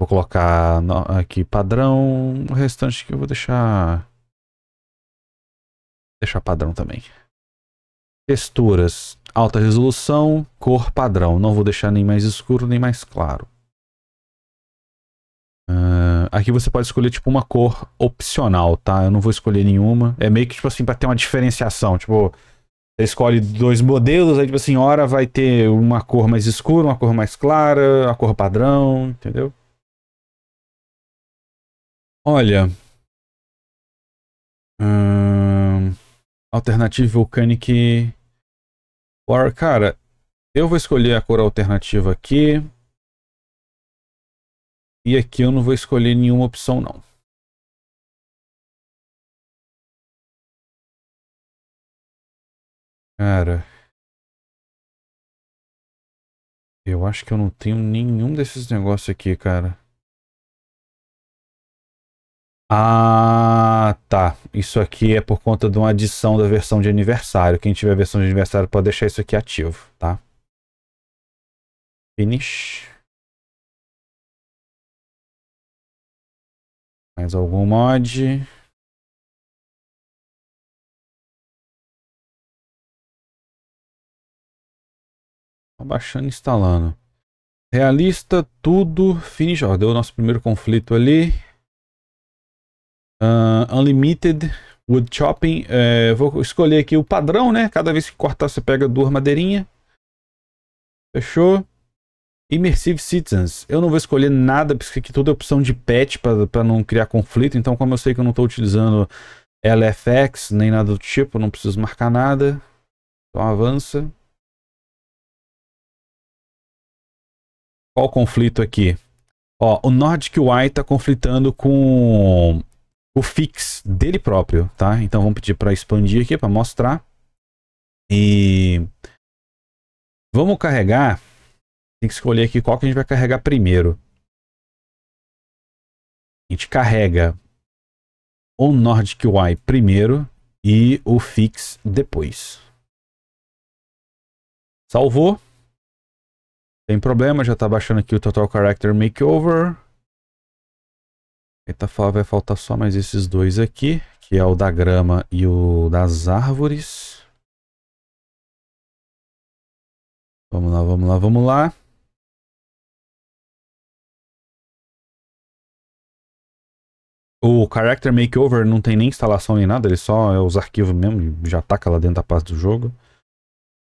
Vou colocar aqui padrão, o restante que eu vou deixar deixar padrão também. Texturas, alta resolução, cor padrão. Não vou deixar nem mais escuro nem mais claro. Uh, aqui você pode escolher, tipo, uma cor opcional, tá? Eu não vou escolher nenhuma. É meio que, tipo assim, pra ter uma diferenciação. Tipo, você escolhe dois modelos, aí, tipo assim, hora vai ter uma cor mais escura, uma cor mais clara, a cor padrão, entendeu? Olha. Hum, alternativa Volcanic War. Cara, eu vou escolher a cor alternativa aqui. E aqui eu não vou escolher nenhuma opção não. Cara, eu acho que eu não tenho nenhum desses negócios aqui, cara. Ah, tá. Isso aqui é por conta de uma adição da versão de aniversário. Quem tiver versão de aniversário pode deixar isso aqui ativo, tá? Finish. Mais algum mod? Baixando e instalando. Realista, tudo. Finish. Ó, deu o nosso primeiro conflito ali. Uh, unlimited. Wood chopping. É, vou escolher aqui o padrão, né? Cada vez que cortar, você pega duas madeirinhas. Fechou. Immersive Citizens, eu não vou escolher nada, porque aqui toda é opção de patch para não criar conflito, então como eu sei que eu não estou utilizando LFX nem nada do tipo, não preciso marcar nada, então avança. Qual o conflito aqui? Ó, o Nordic Y está conflitando com o fix dele próprio, tá? Então vamos pedir para expandir aqui, para mostrar. E vamos carregar tem que escolher aqui qual que a gente vai carregar primeiro. A gente carrega o Nordic UI primeiro e o Fix depois. Salvou. Tem problema, já está baixando aqui o Total Character Makeover. Eita, vai faltar só mais esses dois aqui, que é o da grama e o das árvores. Vamos lá, vamos lá, vamos lá. O Character Makeover não tem nem instalação nem nada, ele só é os arquivos mesmo, já taca lá dentro da pasta do jogo.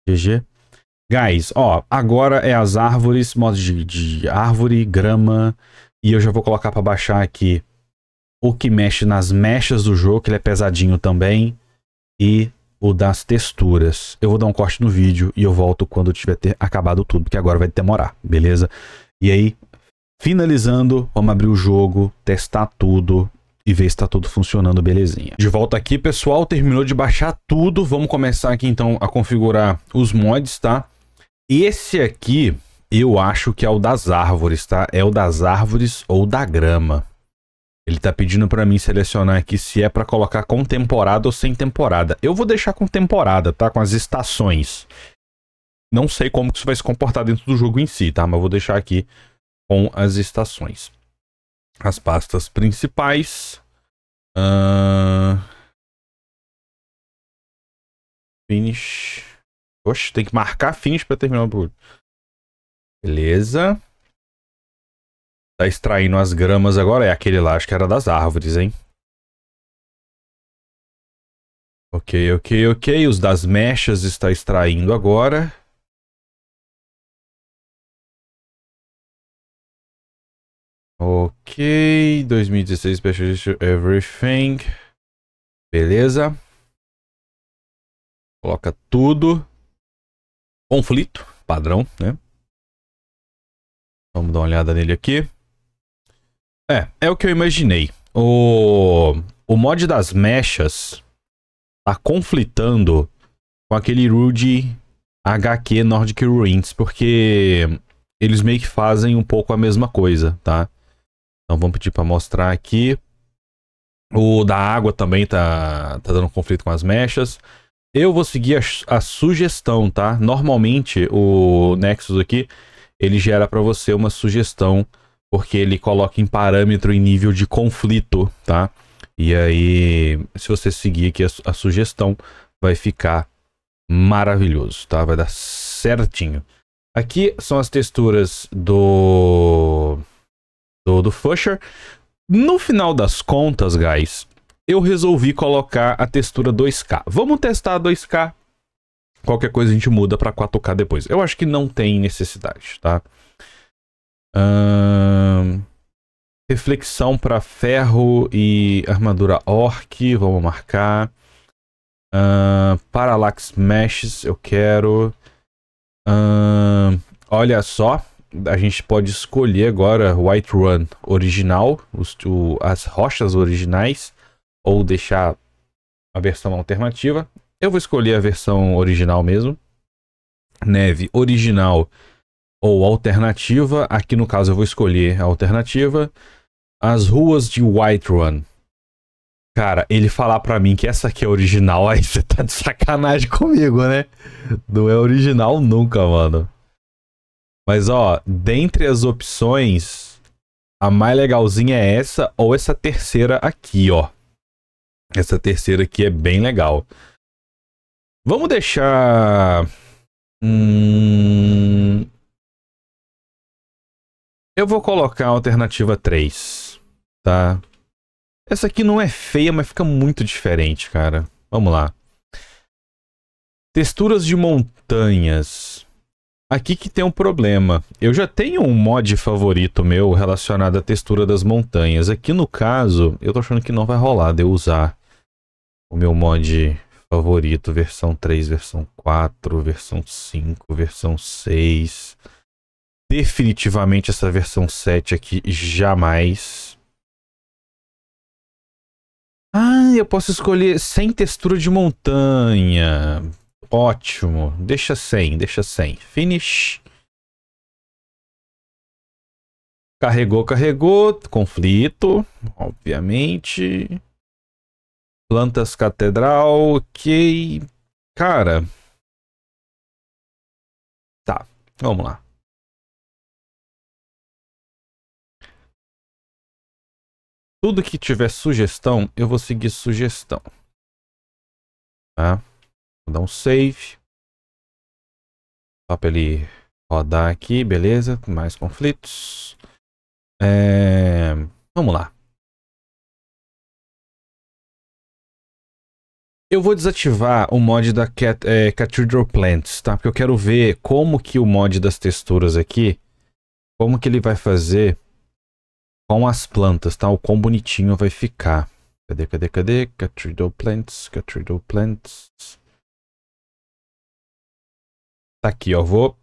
GG. Guys, ó, agora é as árvores, modo de, de árvore, grama, e eu já vou colocar para baixar aqui o que mexe nas mechas do jogo, que ele é pesadinho também, e o das texturas. Eu vou dar um corte no vídeo e eu volto quando tiver acabado tudo, porque agora vai demorar, beleza? E aí, Finalizando, vamos abrir o jogo, testar tudo e ver se está tudo funcionando belezinha. De volta aqui, pessoal, terminou de baixar tudo. Vamos começar aqui então a configurar os mods, tá? Esse aqui eu acho que é o das árvores, tá? É o das árvores ou da grama. Ele tá pedindo para mim selecionar aqui se é para colocar com temporada ou sem temporada. Eu vou deixar com temporada, tá? Com as estações. Não sei como que isso vai se comportar dentro do jogo em si, tá? Mas vou deixar aqui com as estações. As pastas principais. Uh... Finish. Oxe, tem que marcar finish para terminar o bagulho. Beleza. Tá extraindo as gramas agora. É aquele lá, acho que era das árvores, hein? Ok, ok, ok. Os das mechas está extraindo agora. Ok, 2016 Special Edition Everything. Beleza. Coloca tudo. Conflito, padrão, né? Vamos dar uma olhada nele aqui. É, é o que eu imaginei. O, o mod das mechas tá conflitando com aquele Rude HQ Nordic Ruins, porque eles meio que fazem um pouco a mesma coisa, tá? Então vamos pedir para mostrar aqui. O da água também tá, tá dando conflito com as mechas. Eu vou seguir a, a sugestão, tá? Normalmente o Nexus aqui, ele gera para você uma sugestão, porque ele coloca em parâmetro em nível de conflito, tá? E aí, se você seguir aqui a, a sugestão, vai ficar maravilhoso, tá? Vai dar certinho. Aqui são as texturas do do, do Fusher. No final das contas, guys, eu resolvi colocar a textura 2K. Vamos testar 2K. Qualquer coisa a gente muda para 4K depois. Eu acho que não tem necessidade, tá? Hum... Reflexão para ferro e armadura orc. Vamos marcar. Uh, Parallax Meshes, eu quero. Uh, olha só, a gente pode escolher agora White Run original, os, o, as rochas originais, ou deixar a versão alternativa. Eu vou escolher a versão original mesmo. Neve original ou alternativa. Aqui no caso eu vou escolher a alternativa. As ruas de White Run. Cara, ele falar pra mim que essa aqui é original, aí você tá de sacanagem comigo, né? Não é original nunca, mano. Mas, ó, dentre as opções, a mais legalzinha é essa ou essa terceira aqui, ó. Essa terceira aqui é bem legal. Vamos deixar... Hum... Eu vou colocar a alternativa 3, tá? Essa aqui não é feia, mas fica muito diferente, cara. Vamos lá. Texturas de montanhas. Aqui que tem um problema. Eu já tenho um mod favorito meu relacionado à textura das montanhas. Aqui no caso, eu tô achando que não vai rolar de eu usar o meu mod favorito, versão 3, versão 4, versão 5, versão 6. Definitivamente essa versão 7 aqui jamais. Ah, eu posso escolher sem textura de montanha. Ótimo. Deixa 100, deixa 100. Finish. Carregou, carregou. Conflito, obviamente. Plantas catedral, ok. Cara. Tá, vamos lá. Tudo que tiver sugestão, eu vou seguir sugestão. Tá? Vou dar um save. Só para ele rodar aqui, beleza. Mais conflitos. É... Vamos lá. Eu vou desativar o mod da Cat, é, Cathedral Plants, tá? Porque eu quero ver como que o mod das texturas aqui, como que ele vai fazer com as plantas, tá? O quão bonitinho vai ficar. Cadê, cadê, cadê? Cathedral Plants, Cathedral Plants. Tá aqui, ó. Vou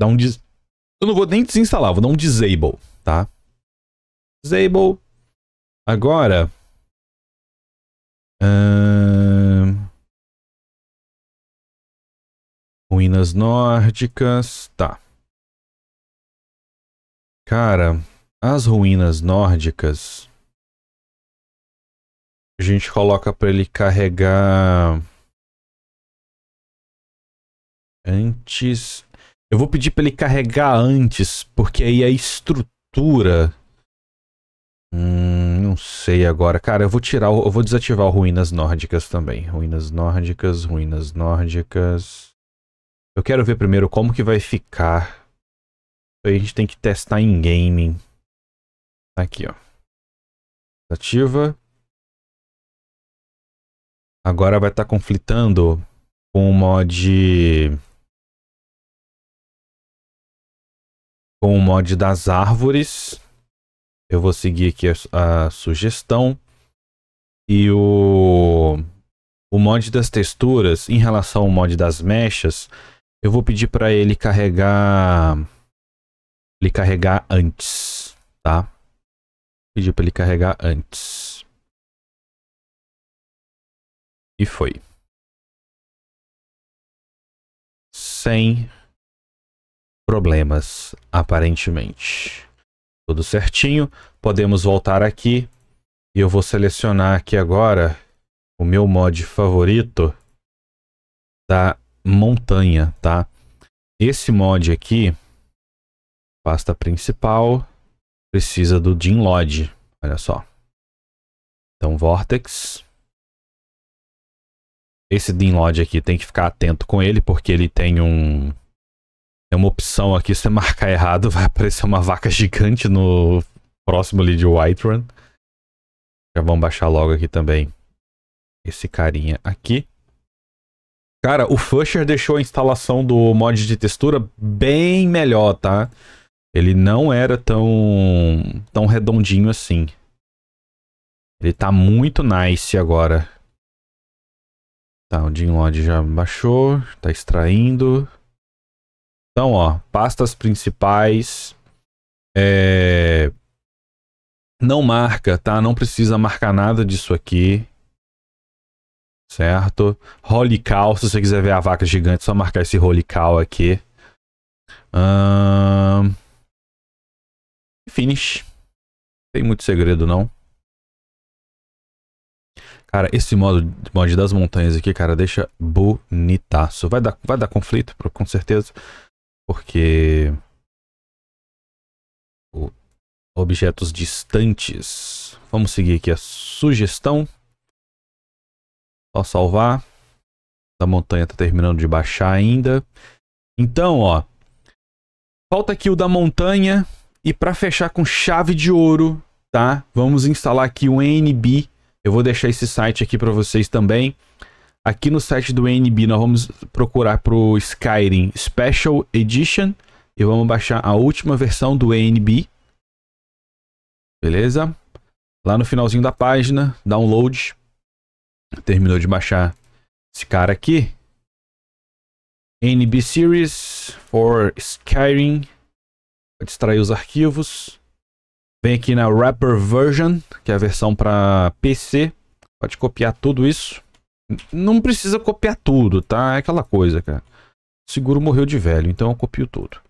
dar um... Des... Eu não vou nem desinstalar, vou dar um disable, tá? Disable. Agora... Ruínas nórdicas, tá. Cara, as ruínas nórdicas... A gente coloca para ele carregar... Antes. Eu vou pedir para ele carregar antes, porque aí a estrutura. Hum, não sei agora. Cara, eu vou tirar. Eu vou desativar o Ruínas Nórdicas também. Ruínas Nórdicas, Ruínas Nórdicas. Eu quero ver primeiro como que vai ficar. Aí a gente tem que testar em gaming. Tá aqui, ó. Ativa. Agora vai estar tá conflitando com o mod com o mod das árvores. Eu vou seguir aqui a, a sugestão. E o, o mod das texturas, em relação ao mod das mechas, eu vou pedir para ele carregar ele carregar antes, tá? Vou pedir para ele carregar antes. E foi. sem problemas, aparentemente. Tudo certinho, podemos voltar aqui e eu vou selecionar aqui agora o meu mod favorito da montanha, tá? Esse mod aqui, pasta principal, precisa do Jim Lodge, olha só. Então, Vortex. Esse Dean Lodge aqui tem que ficar atento com ele, porque ele tem um é uma opção aqui, se você marcar errado, vai aparecer uma vaca gigante no próximo ali de Whiterun. Já vamos baixar logo aqui também esse carinha aqui. Cara, o Fusher deixou a instalação do mod de textura bem melhor, tá? Ele não era tão, tão redondinho assim. Ele tá muito nice agora. Tá, o Dinlod já baixou, tá extraindo. Então, ó, pastas principais. É... Não marca, tá? Não precisa marcar nada disso aqui. Certo? Holy cow, se você quiser ver a vaca gigante, é só marcar esse holy cow aqui. Finish. tem muito segredo, não. Cara, esse modo, mod das montanhas aqui, cara, deixa bonitaço. Vai dar, vai dar conflito, com certeza. Porque objetos distantes. Vamos seguir aqui a sugestão. Só salvar. A montanha está terminando de baixar ainda. Então, ó. Falta aqui o da montanha. E para fechar com chave de ouro, tá? Vamos instalar aqui o NB. Eu vou deixar esse site aqui para vocês também. Aqui no site do NB nós vamos procurar pro Skyrim Special Edition e vamos baixar a última versão do NB. Beleza? Lá no finalzinho da página, download. Terminou de baixar esse cara aqui. NB Series for Skyrim. Vou extrair os arquivos. Vem aqui na Wrapper Version, que é a versão para PC. Pode copiar tudo isso. Não precisa copiar tudo, tá? É aquela coisa, cara. O seguro morreu de velho, então eu copio tudo.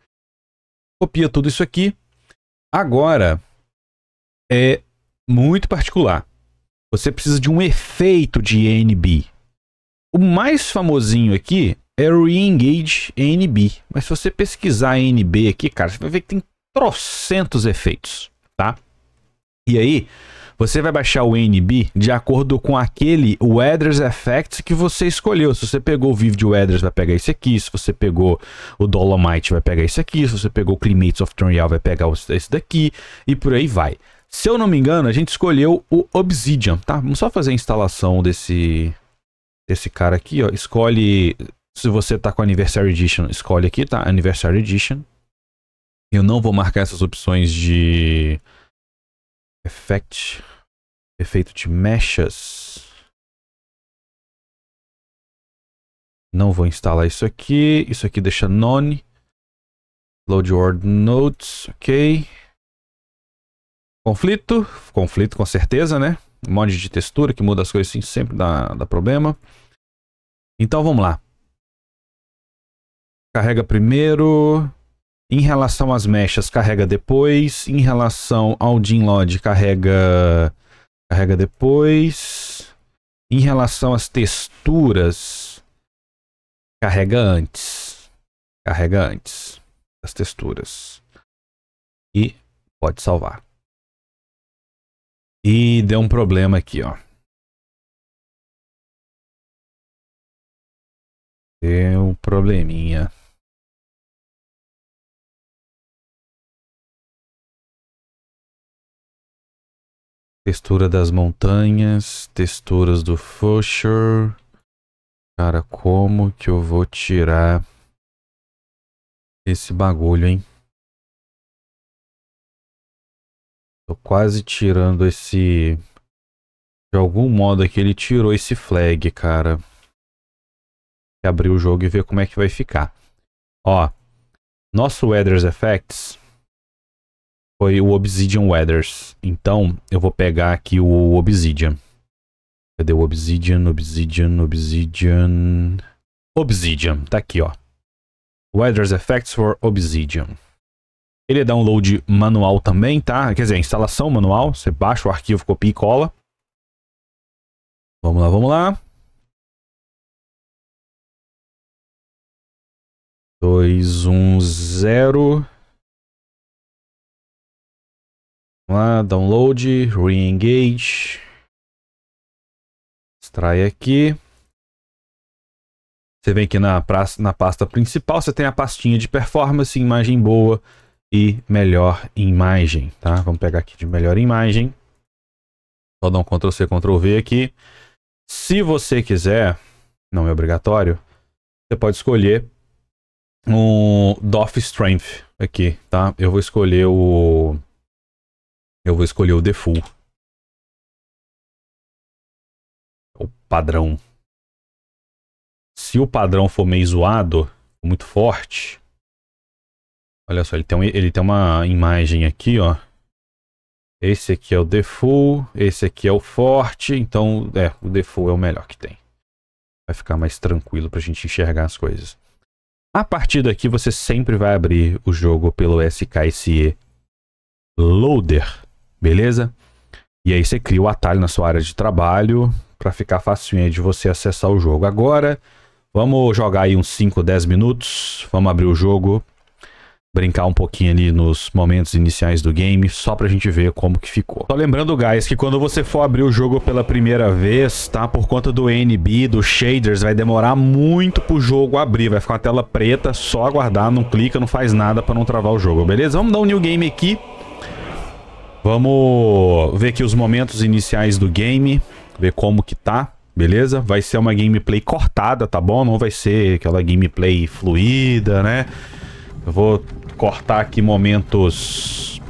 Copia tudo isso aqui. Agora, é muito particular. Você precisa de um efeito de ENB. O mais famosinho aqui é o Reengage ENB. Mas se você pesquisar ENB aqui, cara, você vai ver que tem trocentos efeitos, tá? E aí, você vai baixar o NB de acordo com aquele Weathers Effects que você escolheu. Se você pegou o Vivid Weathers, vai pegar esse aqui. Se você pegou o Dolomite, vai pegar esse aqui. Se você pegou o Climates of Tronial, vai pegar esse daqui. E por aí vai. Se eu não me engano, a gente escolheu o Obsidian, tá? Vamos só fazer a instalação desse, desse cara aqui, ó. Escolhe, se você tá com Anniversary Edition, escolhe aqui, tá? Anniversary Edition. Eu não vou marcar essas opções de Effect. Efeito de mechas. Não vou instalar isso aqui. Isso aqui deixa none. Load word notes, ok. Conflito, conflito com certeza, né? mod de textura que muda as coisas assim, sempre dá, dá problema. Então vamos lá. Carrega primeiro. Em relação às mechas, carrega depois. Em relação ao dinload carrega carrega depois. Em relação às texturas, carrega antes. Carrega antes as texturas. E pode salvar. E deu um problema aqui, ó. Deu um probleminha. Textura das montanhas, texturas do Fusher. Cara, como que eu vou tirar esse bagulho, hein? Tô quase tirando esse... De algum modo aqui ele tirou esse flag, cara. Abrir o jogo e ver como é que vai ficar. Ó, nosso Weather's Effects foi o Obsidian Weathers. Então, eu vou pegar aqui o Obsidian. Cadê o Obsidian, Obsidian, Obsidian... Obsidian, tá aqui, ó. Weathers Effects for Obsidian. Ele é download manual também, tá? Quer dizer, instalação manual. Você baixa o arquivo, copia e cola. Vamos lá, vamos lá. Dois, um, zero. lá, download, re-engage. Extrai aqui. Você vem aqui na, praça, na pasta principal, você tem a pastinha de performance, imagem boa e melhor imagem, tá? Vamos pegar aqui de melhor imagem. Só dar um Ctrl C, Ctrl V aqui. Se você quiser, não é obrigatório, você pode escolher um DOF Strength aqui, tá? Eu vou escolher o eu vou escolher o default. O padrão. Se o padrão for meio zoado, muito forte. Olha só, ele tem, um, ele tem uma imagem aqui, ó. Esse aqui é o default, esse aqui é o forte, então é, o default é o melhor que tem. Vai ficar mais tranquilo para a gente enxergar as coisas. A partir daqui você sempre vai abrir o jogo pelo SKSE Loader. Beleza? E aí você cria o atalho na sua área de trabalho para ficar facinho de você acessar o jogo. Agora, vamos jogar aí uns 5, 10 minutos. Vamos abrir o jogo, brincar um pouquinho ali nos momentos iniciais do game, só pra gente ver como que ficou. Só lembrando, guys, que quando você for abrir o jogo pela primeira vez, tá? Por conta do NB, dos shaders, vai demorar muito pro jogo abrir. Vai ficar uma tela preta, só aguardar, não clica, não faz nada pra não travar o jogo, beleza? Vamos dar um new game aqui. Vamos ver aqui os momentos iniciais do game, ver como que tá, beleza? Vai ser uma gameplay cortada, tá bom? Não vai ser aquela gameplay fluida, né? Eu vou cortar aqui momentos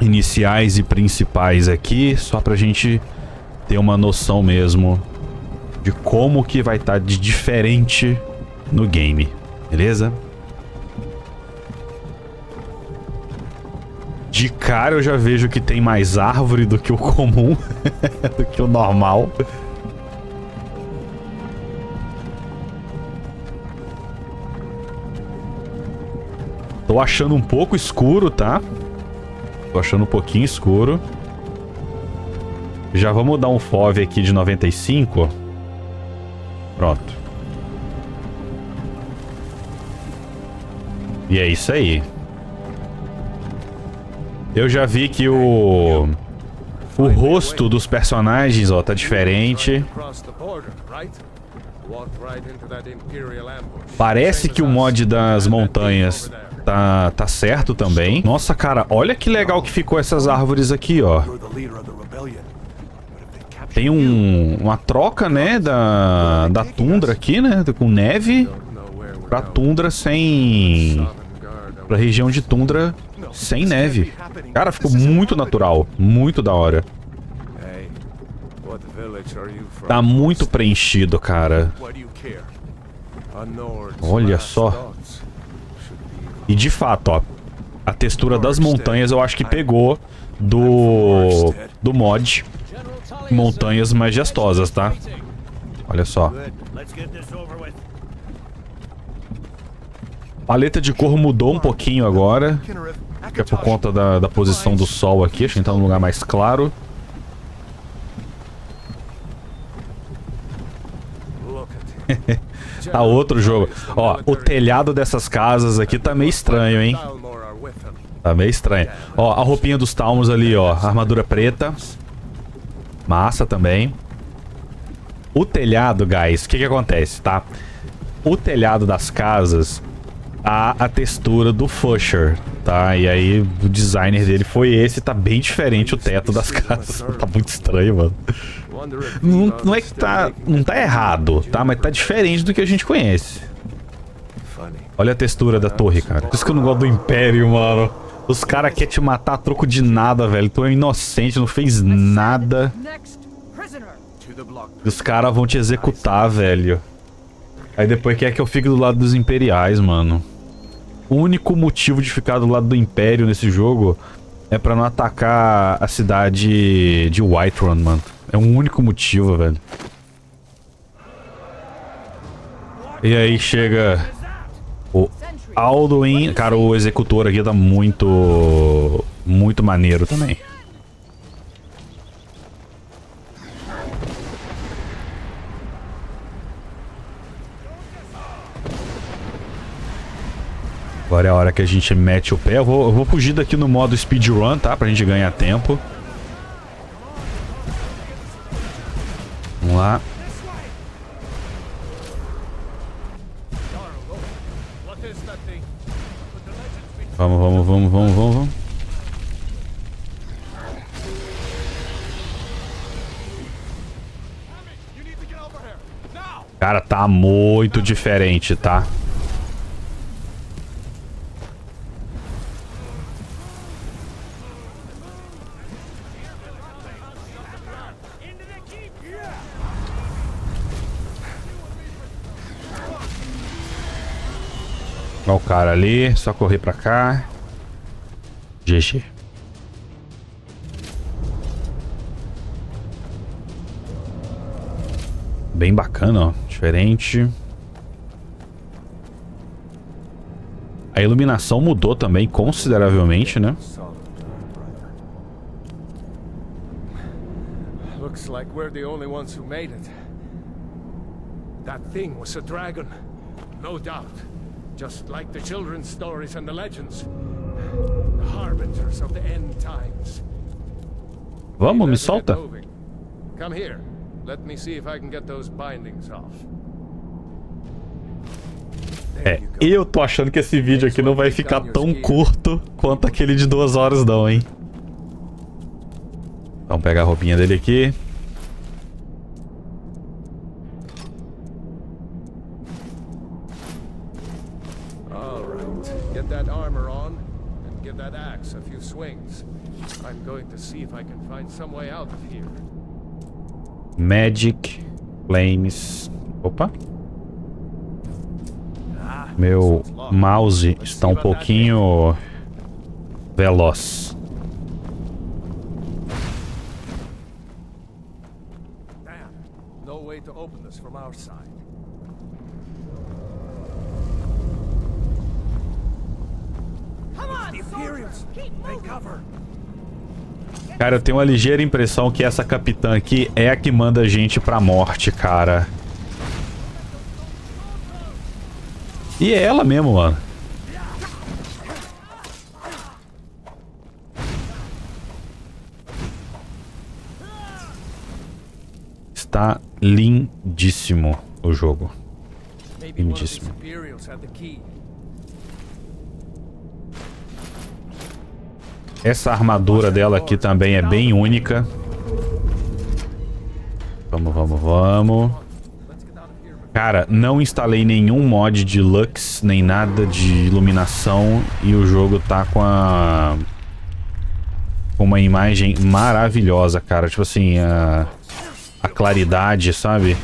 iniciais e principais aqui, só pra gente ter uma noção mesmo de como que vai estar tá de diferente no game, beleza? De cara eu já vejo que tem mais árvore do que o comum, do que o normal. Tô achando um pouco escuro, tá? Tô achando um pouquinho escuro. Já vamos dar um FOV aqui de 95. Pronto. E é isso aí. Eu já vi que o... O rosto dos personagens, ó, tá diferente. Parece que o mod das montanhas tá, tá certo também. Nossa, cara, olha que legal que ficou essas árvores aqui, ó. Tem um, uma troca, né, da, da tundra aqui, né, com neve pra tundra sem... pra região de tundra sem neve. Cara, ficou muito natural. Muito da hora. Tá muito preenchido, cara. Olha só. E de fato, ó. A textura das montanhas eu acho que pegou do... Do mod. Montanhas majestosas, tá? Olha só. Paleta de cor mudou um pouquinho agora. Que é por conta da, da posição do sol aqui. A gente tá num lugar mais claro. tá outro jogo. Ó, o telhado dessas casas aqui tá meio estranho, hein? Tá meio estranho. Ó, a roupinha dos Talmos ali, ó. Armadura preta. Massa também. O telhado, guys, o que que acontece, tá? O telhado das casas, a, a textura do Fusher, tá? E aí o designer dele foi esse, tá bem diferente o teto das casas. tá muito estranho, mano. Não, não é que tá... não tá errado, tá? Mas tá diferente do que a gente conhece. Olha a textura da torre, cara. Por isso que eu não gosto do Império, mano. Os caras querem te matar a troco de nada, velho. Tu é inocente, não fez nada. Os caras vão te executar, velho. Aí depois quer é que eu fique do lado dos imperiais, mano. O único motivo de ficar do lado do império nesse jogo é pra não atacar a cidade de Whiterun, mano. É um único motivo, velho. E aí chega o Alduin. Cara, o executor aqui tá muito... Muito maneiro também. Agora é a hora que a gente mete o pé. Eu vou, eu vou fugir daqui no modo speedrun, tá? Pra gente ganhar tempo. Vamos lá. Vamos, vamos, vamos, vamos, vamos, vamos. Cara, tá muito diferente, tá? cara ali, só correr pra cá. GG. Bem bacana, ó. Diferente. A iluminação mudou também consideravelmente, né? Looks like we're the only ones who made it. That thing was a dragon, no doubt. Just like the children's stories and the legends. The harbingers of the end times. Vamos, me solta. Come here. Let me see if I can get those bindings off. É, eu tô achando que esse vídeo aqui não vai ficar tão curto quanto aquele de duas horas não, hein? Vamos então pegar a roupinha dele aqui. Magic, flames. Opa. Ah, Meu mouse está um pouquinho veloz. Cara, eu tenho uma ligeira impressão que essa capitã aqui é a que manda a gente pra morte, cara. E é ela mesmo, mano. Está lindíssimo o jogo. Lindíssimo. Essa armadura dela aqui também é bem única. Vamos, vamos, vamos. Cara, não instalei nenhum mod de Lux, nem nada de iluminação. E o jogo tá com a... Com uma imagem maravilhosa, cara. Tipo assim, a... A claridade, sabe?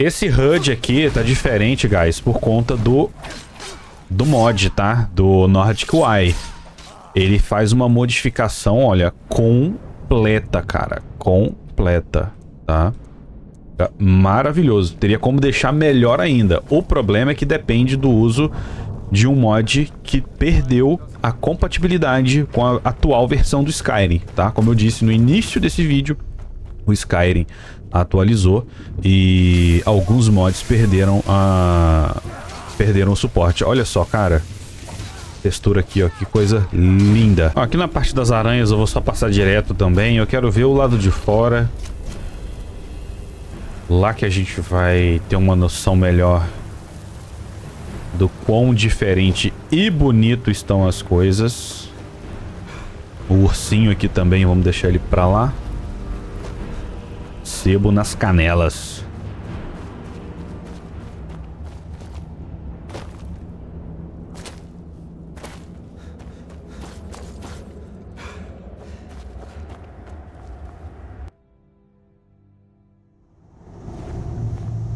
Esse HUD aqui tá diferente, guys, por conta do do mod, tá? Do Nordic UI. Ele faz uma modificação, olha, completa, cara. Completa, tá? tá? Maravilhoso. Teria como deixar melhor ainda. O problema é que depende do uso de um mod que perdeu a compatibilidade com a atual versão do Skyrim, tá? Como eu disse no início desse vídeo, o Skyrim atualizou e alguns mods perderam a perderam o suporte. Olha só, cara. Textura aqui, ó, que coisa linda. Ó, aqui na parte das aranhas eu vou só passar direto também. Eu quero ver o lado de fora. Lá que a gente vai ter uma noção melhor do quão diferente e bonito estão as coisas. O ursinho aqui também, vamos deixar ele pra lá. Sebo nas canelas.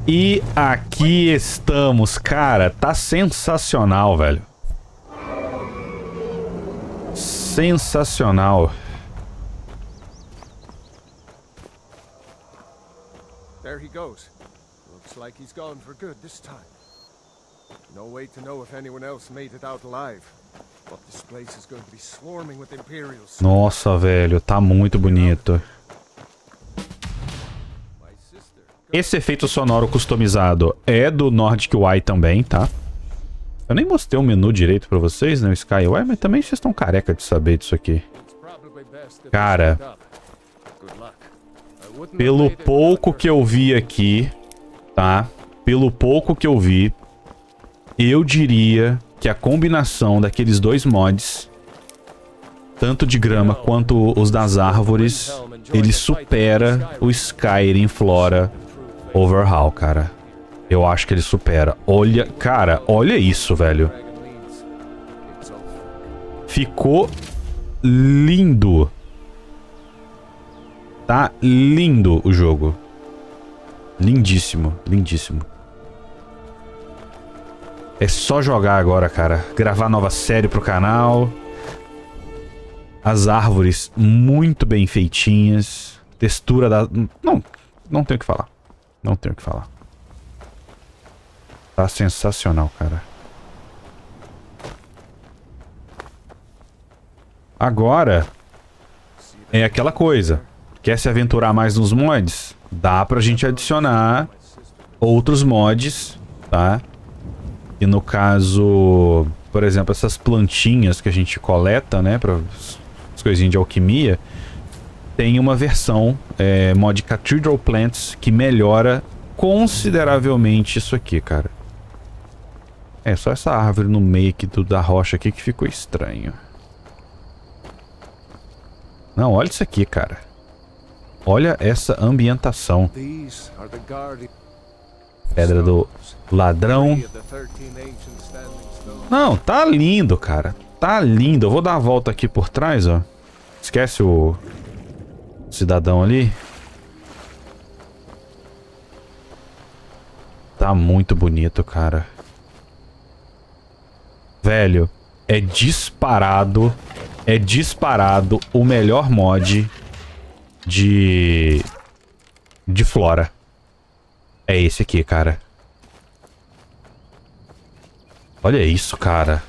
E aqui estamos, cara. Tá sensacional, velho. Sensacional. there he goes. Looks like he's gone for good this time. No way to know if anyone else made it out alive. But this place is going to be swarming with Imperials. Nossa, velho, tá muito bonito. Esse efeito sonoro customizado é do Nordic Y também, tá? Eu nem mostrei o menu direito pra vocês, né? O Skyway, mas também vocês estão careca de saber disso aqui. Cara, pelo pouco que eu vi aqui, tá? Pelo pouco que eu vi, eu diria que a combinação daqueles dois mods, tanto de grama quanto os das árvores, ele é supera é o Skyrim Flora Overhaul, cara. Eu acho que ele supera. Olha, cara, olha isso, velho. Ficou lindo. Tá lindo o jogo. Lindíssimo, lindíssimo. É só jogar agora, cara. Gravar nova série pro canal. As árvores muito bem feitinhas. Textura da... Não, não tenho o que falar. Não tenho o que falar. Tá sensacional, cara. Agora... É aquela coisa. Quer se aventurar mais nos mods? Dá pra gente adicionar outros mods, tá? E no caso, por exemplo, essas plantinhas que a gente coleta, né? Pra as coisinhas de alquimia. Tem uma versão é, mod Cathedral Plants que melhora consideravelmente isso aqui, cara. É, só essa árvore no meio aqui do, da rocha aqui que ficou estranho. Não, olha isso aqui, cara. Olha essa ambientação. Pedra do ladrão. Não, tá lindo, cara. Tá lindo. Eu vou dar a volta aqui por trás, ó. Esquece o cidadão ali. Tá muito bonito, cara. Velho, é disparado, é disparado o melhor mod de... De flora. É esse aqui, cara. Olha isso, cara.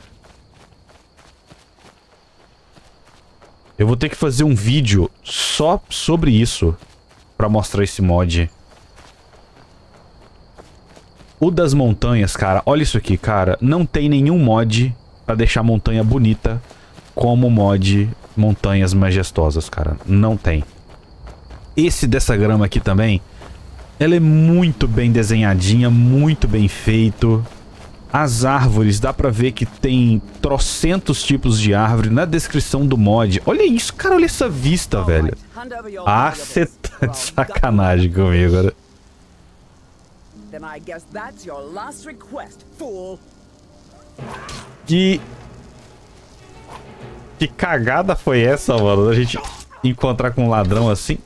Eu vou ter que fazer um vídeo só sobre isso pra mostrar esse mod. O das montanhas, cara. Olha isso aqui, cara. Não tem nenhum mod pra deixar a montanha bonita como mod Montanhas Majestosas, cara. Não tem. Esse dessa grama aqui também, ela é muito bem desenhadinha, muito bem feito. As árvores, dá pra ver que tem trocentos tipos de árvore na descrição do mod. Olha isso, cara, olha essa vista, velho. Ah, você tá de sacanagem comigo, né? Que... Que cagada foi essa, mano? A gente encontrar com um ladrão assim.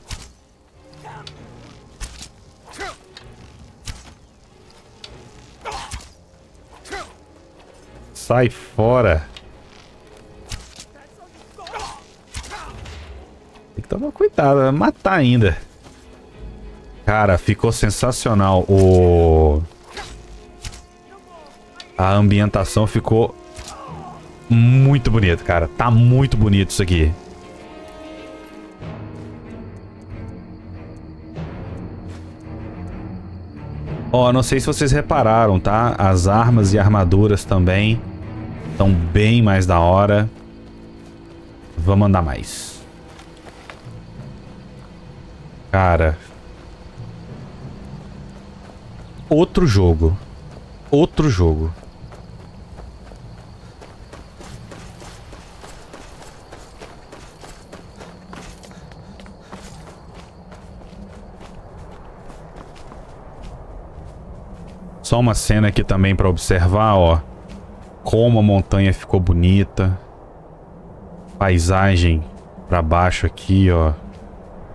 Sai fora. Tem que tomar cuidado, vai né? matar ainda. Cara, ficou sensacional o... A ambientação ficou muito bonito, cara. Tá muito bonito isso aqui. Ó, oh, não sei se vocês repararam, tá? As armas e armaduras também Estão bem mais da hora. Vamos andar mais. Cara. Outro jogo. Outro jogo. Só uma cena aqui também para observar, ó como a montanha ficou bonita. Paisagem pra baixo aqui, ó.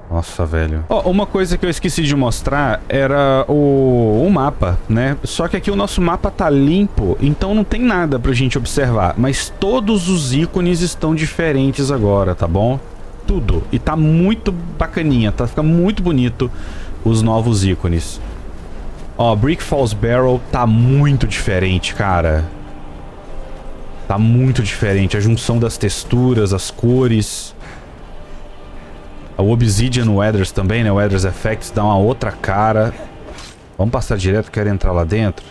Nossa, velho. Oh, uma coisa que eu esqueci de mostrar era o, o mapa, né? Só que aqui o nosso mapa tá limpo, então não tem nada pra gente observar. Mas todos os ícones estão diferentes agora, tá bom? Tudo. E tá muito bacaninha, tá? Fica muito bonito os novos ícones. Ó, oh, Brick Falls Barrel tá muito diferente, cara. Tá muito diferente. A junção das texturas, as cores. O Obsidian Weathers também, né? O Weathers Effects dá uma outra cara. Vamos passar direto, quero entrar lá dentro.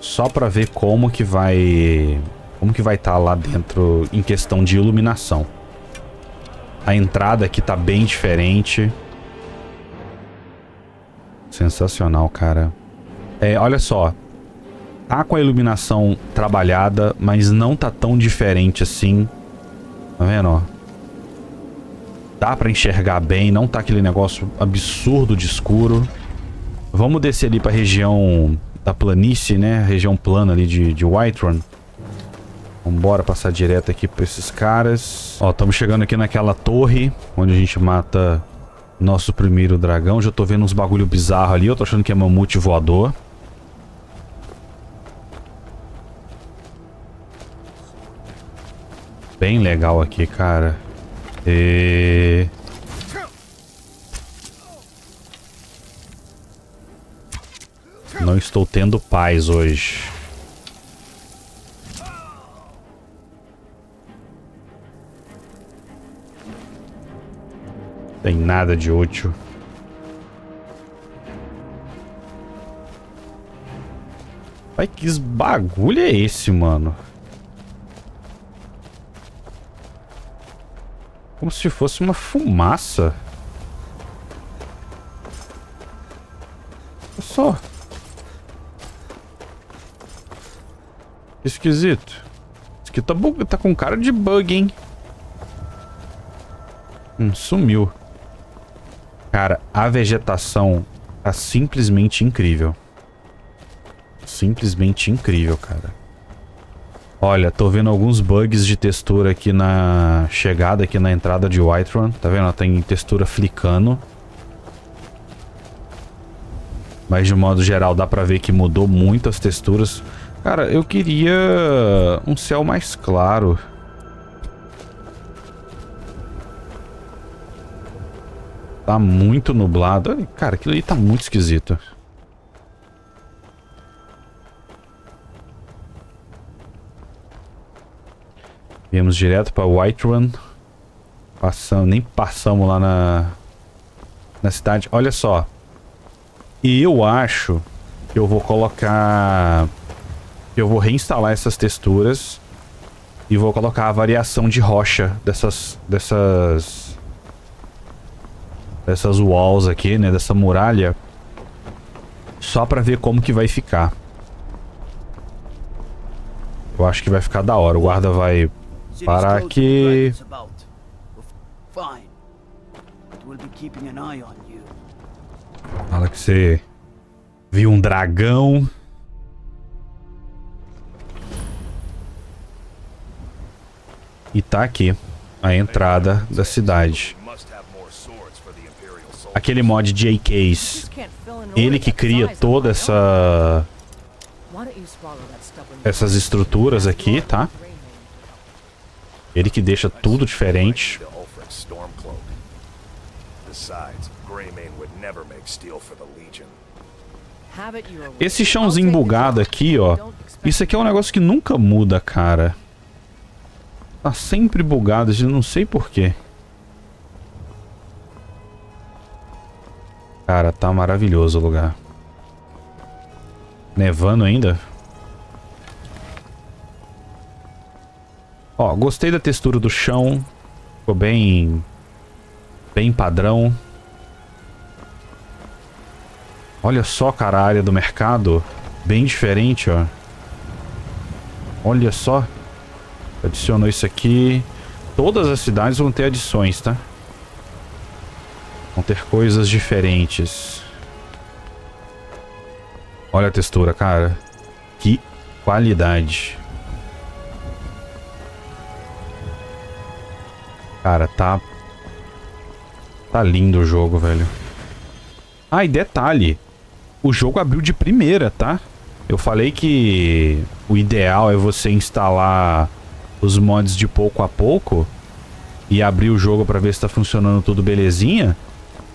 Só pra ver como que vai... Como que vai estar tá lá dentro em questão de iluminação. A entrada aqui tá bem diferente. Sensacional, cara. É, olha só tá com a iluminação trabalhada, mas não tá tão diferente assim. Tá vendo, ó? Dá pra enxergar bem, não tá aquele negócio absurdo de escuro. Vamos descer ali pra região da planície, né? Região plana ali de, de Whiterun. Vambora passar direto aqui pra esses caras. Ó, estamos chegando aqui naquela torre, onde a gente mata nosso primeiro dragão. Já tô vendo uns bagulho bizarro ali. Eu tô achando que é mamute voador. bem legal aqui, cara. E... Não estou tendo paz hoje. Tem nada de útil. Vai que bagulho é esse, mano? Como se fosse uma fumaça. Olha só. esquisito. Isso aqui tá, bug... tá com cara de bug, hein? Hum, sumiu. Cara, a vegetação tá simplesmente incrível. Simplesmente incrível, cara. Olha, tô vendo alguns bugs de textura aqui na chegada, aqui na entrada de Whiterun. Tá vendo? Ela tem tá textura flicando. Mas de modo geral dá pra ver que mudou muito as texturas. Cara, eu queria um céu mais claro. Tá muito nublado. Cara, aquilo ali tá muito esquisito. Viemos direto para Whiterun. Passamos, nem passamos lá na, na cidade. Olha só. E eu acho que eu vou colocar... Eu vou reinstalar essas texturas e vou colocar a variação de rocha dessas... dessas... dessas walls aqui, né? Dessa muralha. Só pra ver como que vai ficar. Eu acho que vai ficar da hora. O guarda vai Parar aqui. Fala que você viu um dragão. E tá aqui a entrada da cidade. Aquele mod Case, Ele que cria toda essa... Essas estruturas aqui, tá? Ele que deixa tudo diferente. Esse chãozinho bugado aqui, ó. Isso aqui é um negócio que nunca muda, cara. Tá sempre bugado, eu não sei porquê. Cara, tá maravilhoso o lugar. Nevando ainda? Ó, gostei da textura do chão. Ficou bem... Bem padrão. Olha só, cara, a área do mercado. Bem diferente, ó. Olha só. Adicionou isso aqui. Todas as cidades vão ter adições, tá? Vão ter coisas diferentes. Olha a textura, cara. Que qualidade. Cara, tá... Tá lindo o jogo, velho. Ah, e detalhe. O jogo abriu de primeira, tá? Eu falei que o ideal é você instalar os mods de pouco a pouco e abrir o jogo para ver se tá funcionando tudo belezinha.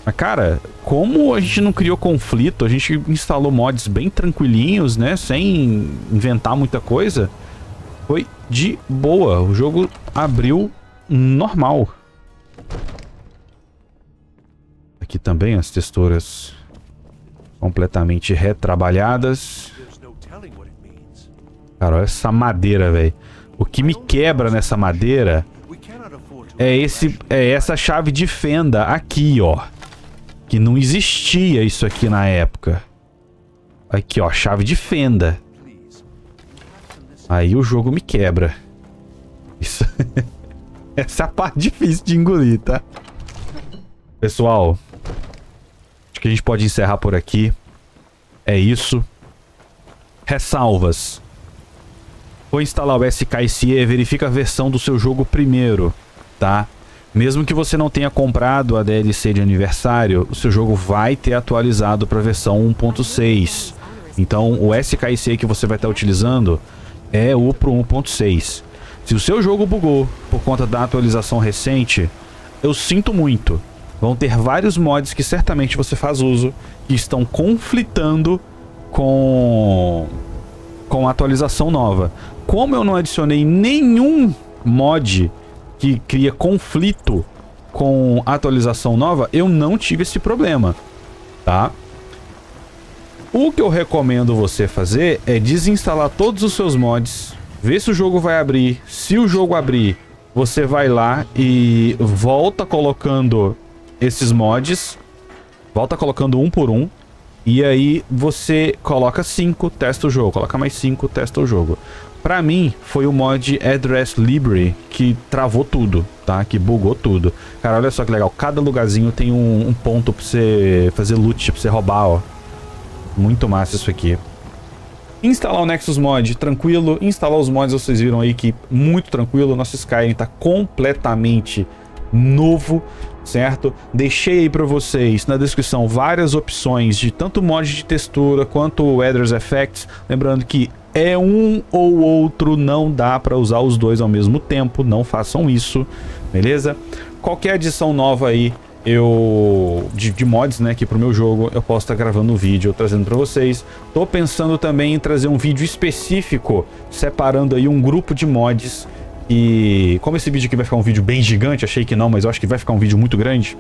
Mas, cara, como a gente não criou conflito, a gente instalou mods bem tranquilinhos, né? Sem inventar muita coisa. Foi de boa. O jogo abriu normal. Aqui também as texturas completamente retrabalhadas. Cara, olha essa madeira, velho. O que me quebra nessa madeira é esse é essa chave de fenda aqui, ó. Que não existia isso aqui na época. Aqui, ó, chave de fenda. Aí o jogo me quebra. Isso Essa é a parte difícil de engolir, tá? Pessoal, acho que a gente pode encerrar por aqui. É isso. Ressalvas. Vou instalar o SKSE, verifica a versão do seu jogo primeiro, tá? Mesmo que você não tenha comprado a DLC de aniversário, o seu jogo vai ter atualizado para a versão 1.6. Então, o SKSE que você vai estar tá utilizando é o pro 1.6. Se o seu jogo bugou por conta da atualização recente, eu sinto muito. Vão ter vários mods que certamente você faz uso que estão conflitando com com a atualização nova. Como eu não adicionei nenhum mod que cria conflito com a atualização nova, eu não tive esse problema, tá? O que eu recomendo você fazer é desinstalar todos os seus mods vê se o jogo vai abrir. Se o jogo abrir, você vai lá e volta colocando esses mods. Volta colocando um por um. E aí você coloca 5, testa o jogo. Coloca mais 5, testa o jogo. Pra mim, foi o mod Address Libre que travou tudo, tá? Que bugou tudo. Cara, olha só que legal. Cada lugarzinho tem um, um ponto pra você fazer loot, pra você roubar, ó. Muito massa isso aqui instalar o Nexus Mod tranquilo, instalar os mods, vocês viram aí que muito tranquilo, nosso Skyrim está completamente novo, certo? Deixei aí para vocês na descrição várias opções de tanto mod de textura quanto Weather's Effects, lembrando que é um ou outro, não dá para usar os dois ao mesmo tempo, não façam isso, beleza? Qualquer adição nova aí eu de, de, mods, né, aqui pro meu jogo, eu posso estar tá gravando um vídeo, trazendo para vocês. Tô pensando também em trazer um vídeo específico, separando aí um grupo de mods e como esse vídeo aqui vai ficar um vídeo bem gigante, achei que não, mas eu acho que vai ficar um vídeo muito grande.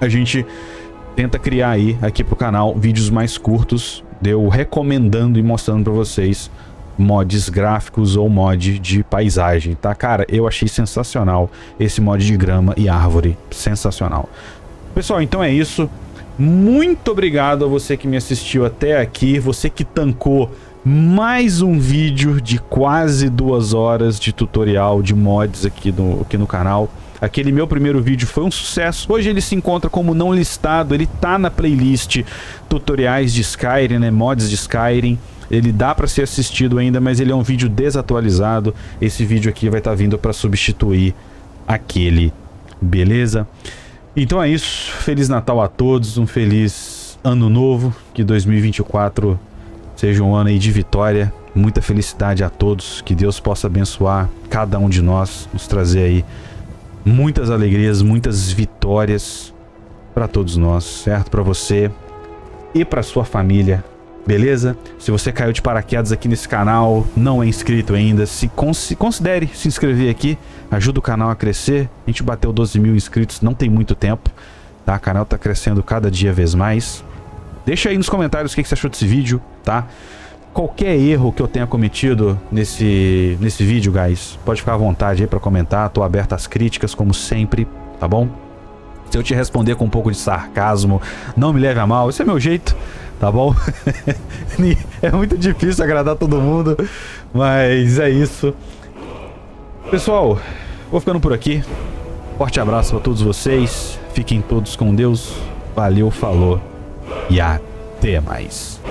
A gente tenta criar aí aqui pro canal vídeos mais curtos, deu recomendando e mostrando para vocês mods gráficos ou mod de paisagem, tá? Cara, eu achei sensacional esse mod de grama e árvore, sensacional. Pessoal, então é isso. Muito obrigado a você que me assistiu até aqui, você que tancou mais um vídeo de quase duas horas de tutorial de mods aqui no, aqui no canal. Aquele meu primeiro vídeo foi um sucesso. Hoje ele se encontra como não listado, ele tá na playlist tutoriais de Skyrim, né, mods de Skyrim. Ele dá para ser assistido ainda, mas ele é um vídeo desatualizado. Esse vídeo aqui vai estar tá vindo para substituir aquele, beleza? Então é isso. Feliz Natal a todos, um feliz ano novo, que 2024 seja um ano aí de vitória, muita felicidade a todos, que Deus possa abençoar cada um de nós, nos trazer aí muitas alegrias, muitas vitórias para todos nós, certo? Para você e para sua família beleza? Se você caiu de paraquedas aqui nesse canal, não é inscrito ainda, se cons considere se inscrever aqui, ajuda o canal a crescer. A gente bateu 12 mil inscritos, não tem muito tempo, tá? O canal tá crescendo cada dia vez mais. Deixa aí nos comentários o que, que você achou desse vídeo, tá? Qualquer erro que eu tenha cometido nesse, nesse vídeo, guys, pode ficar à vontade aí para comentar. Tô aberto às críticas, como sempre, tá bom? Se eu te responder com um pouco de sarcasmo, não me leve a mal, esse é meu jeito tá bom? é muito difícil agradar todo mundo, mas é isso. Pessoal, vou ficando por aqui. Forte abraço para todos vocês. Fiquem todos com Deus. Valeu, falou e até mais.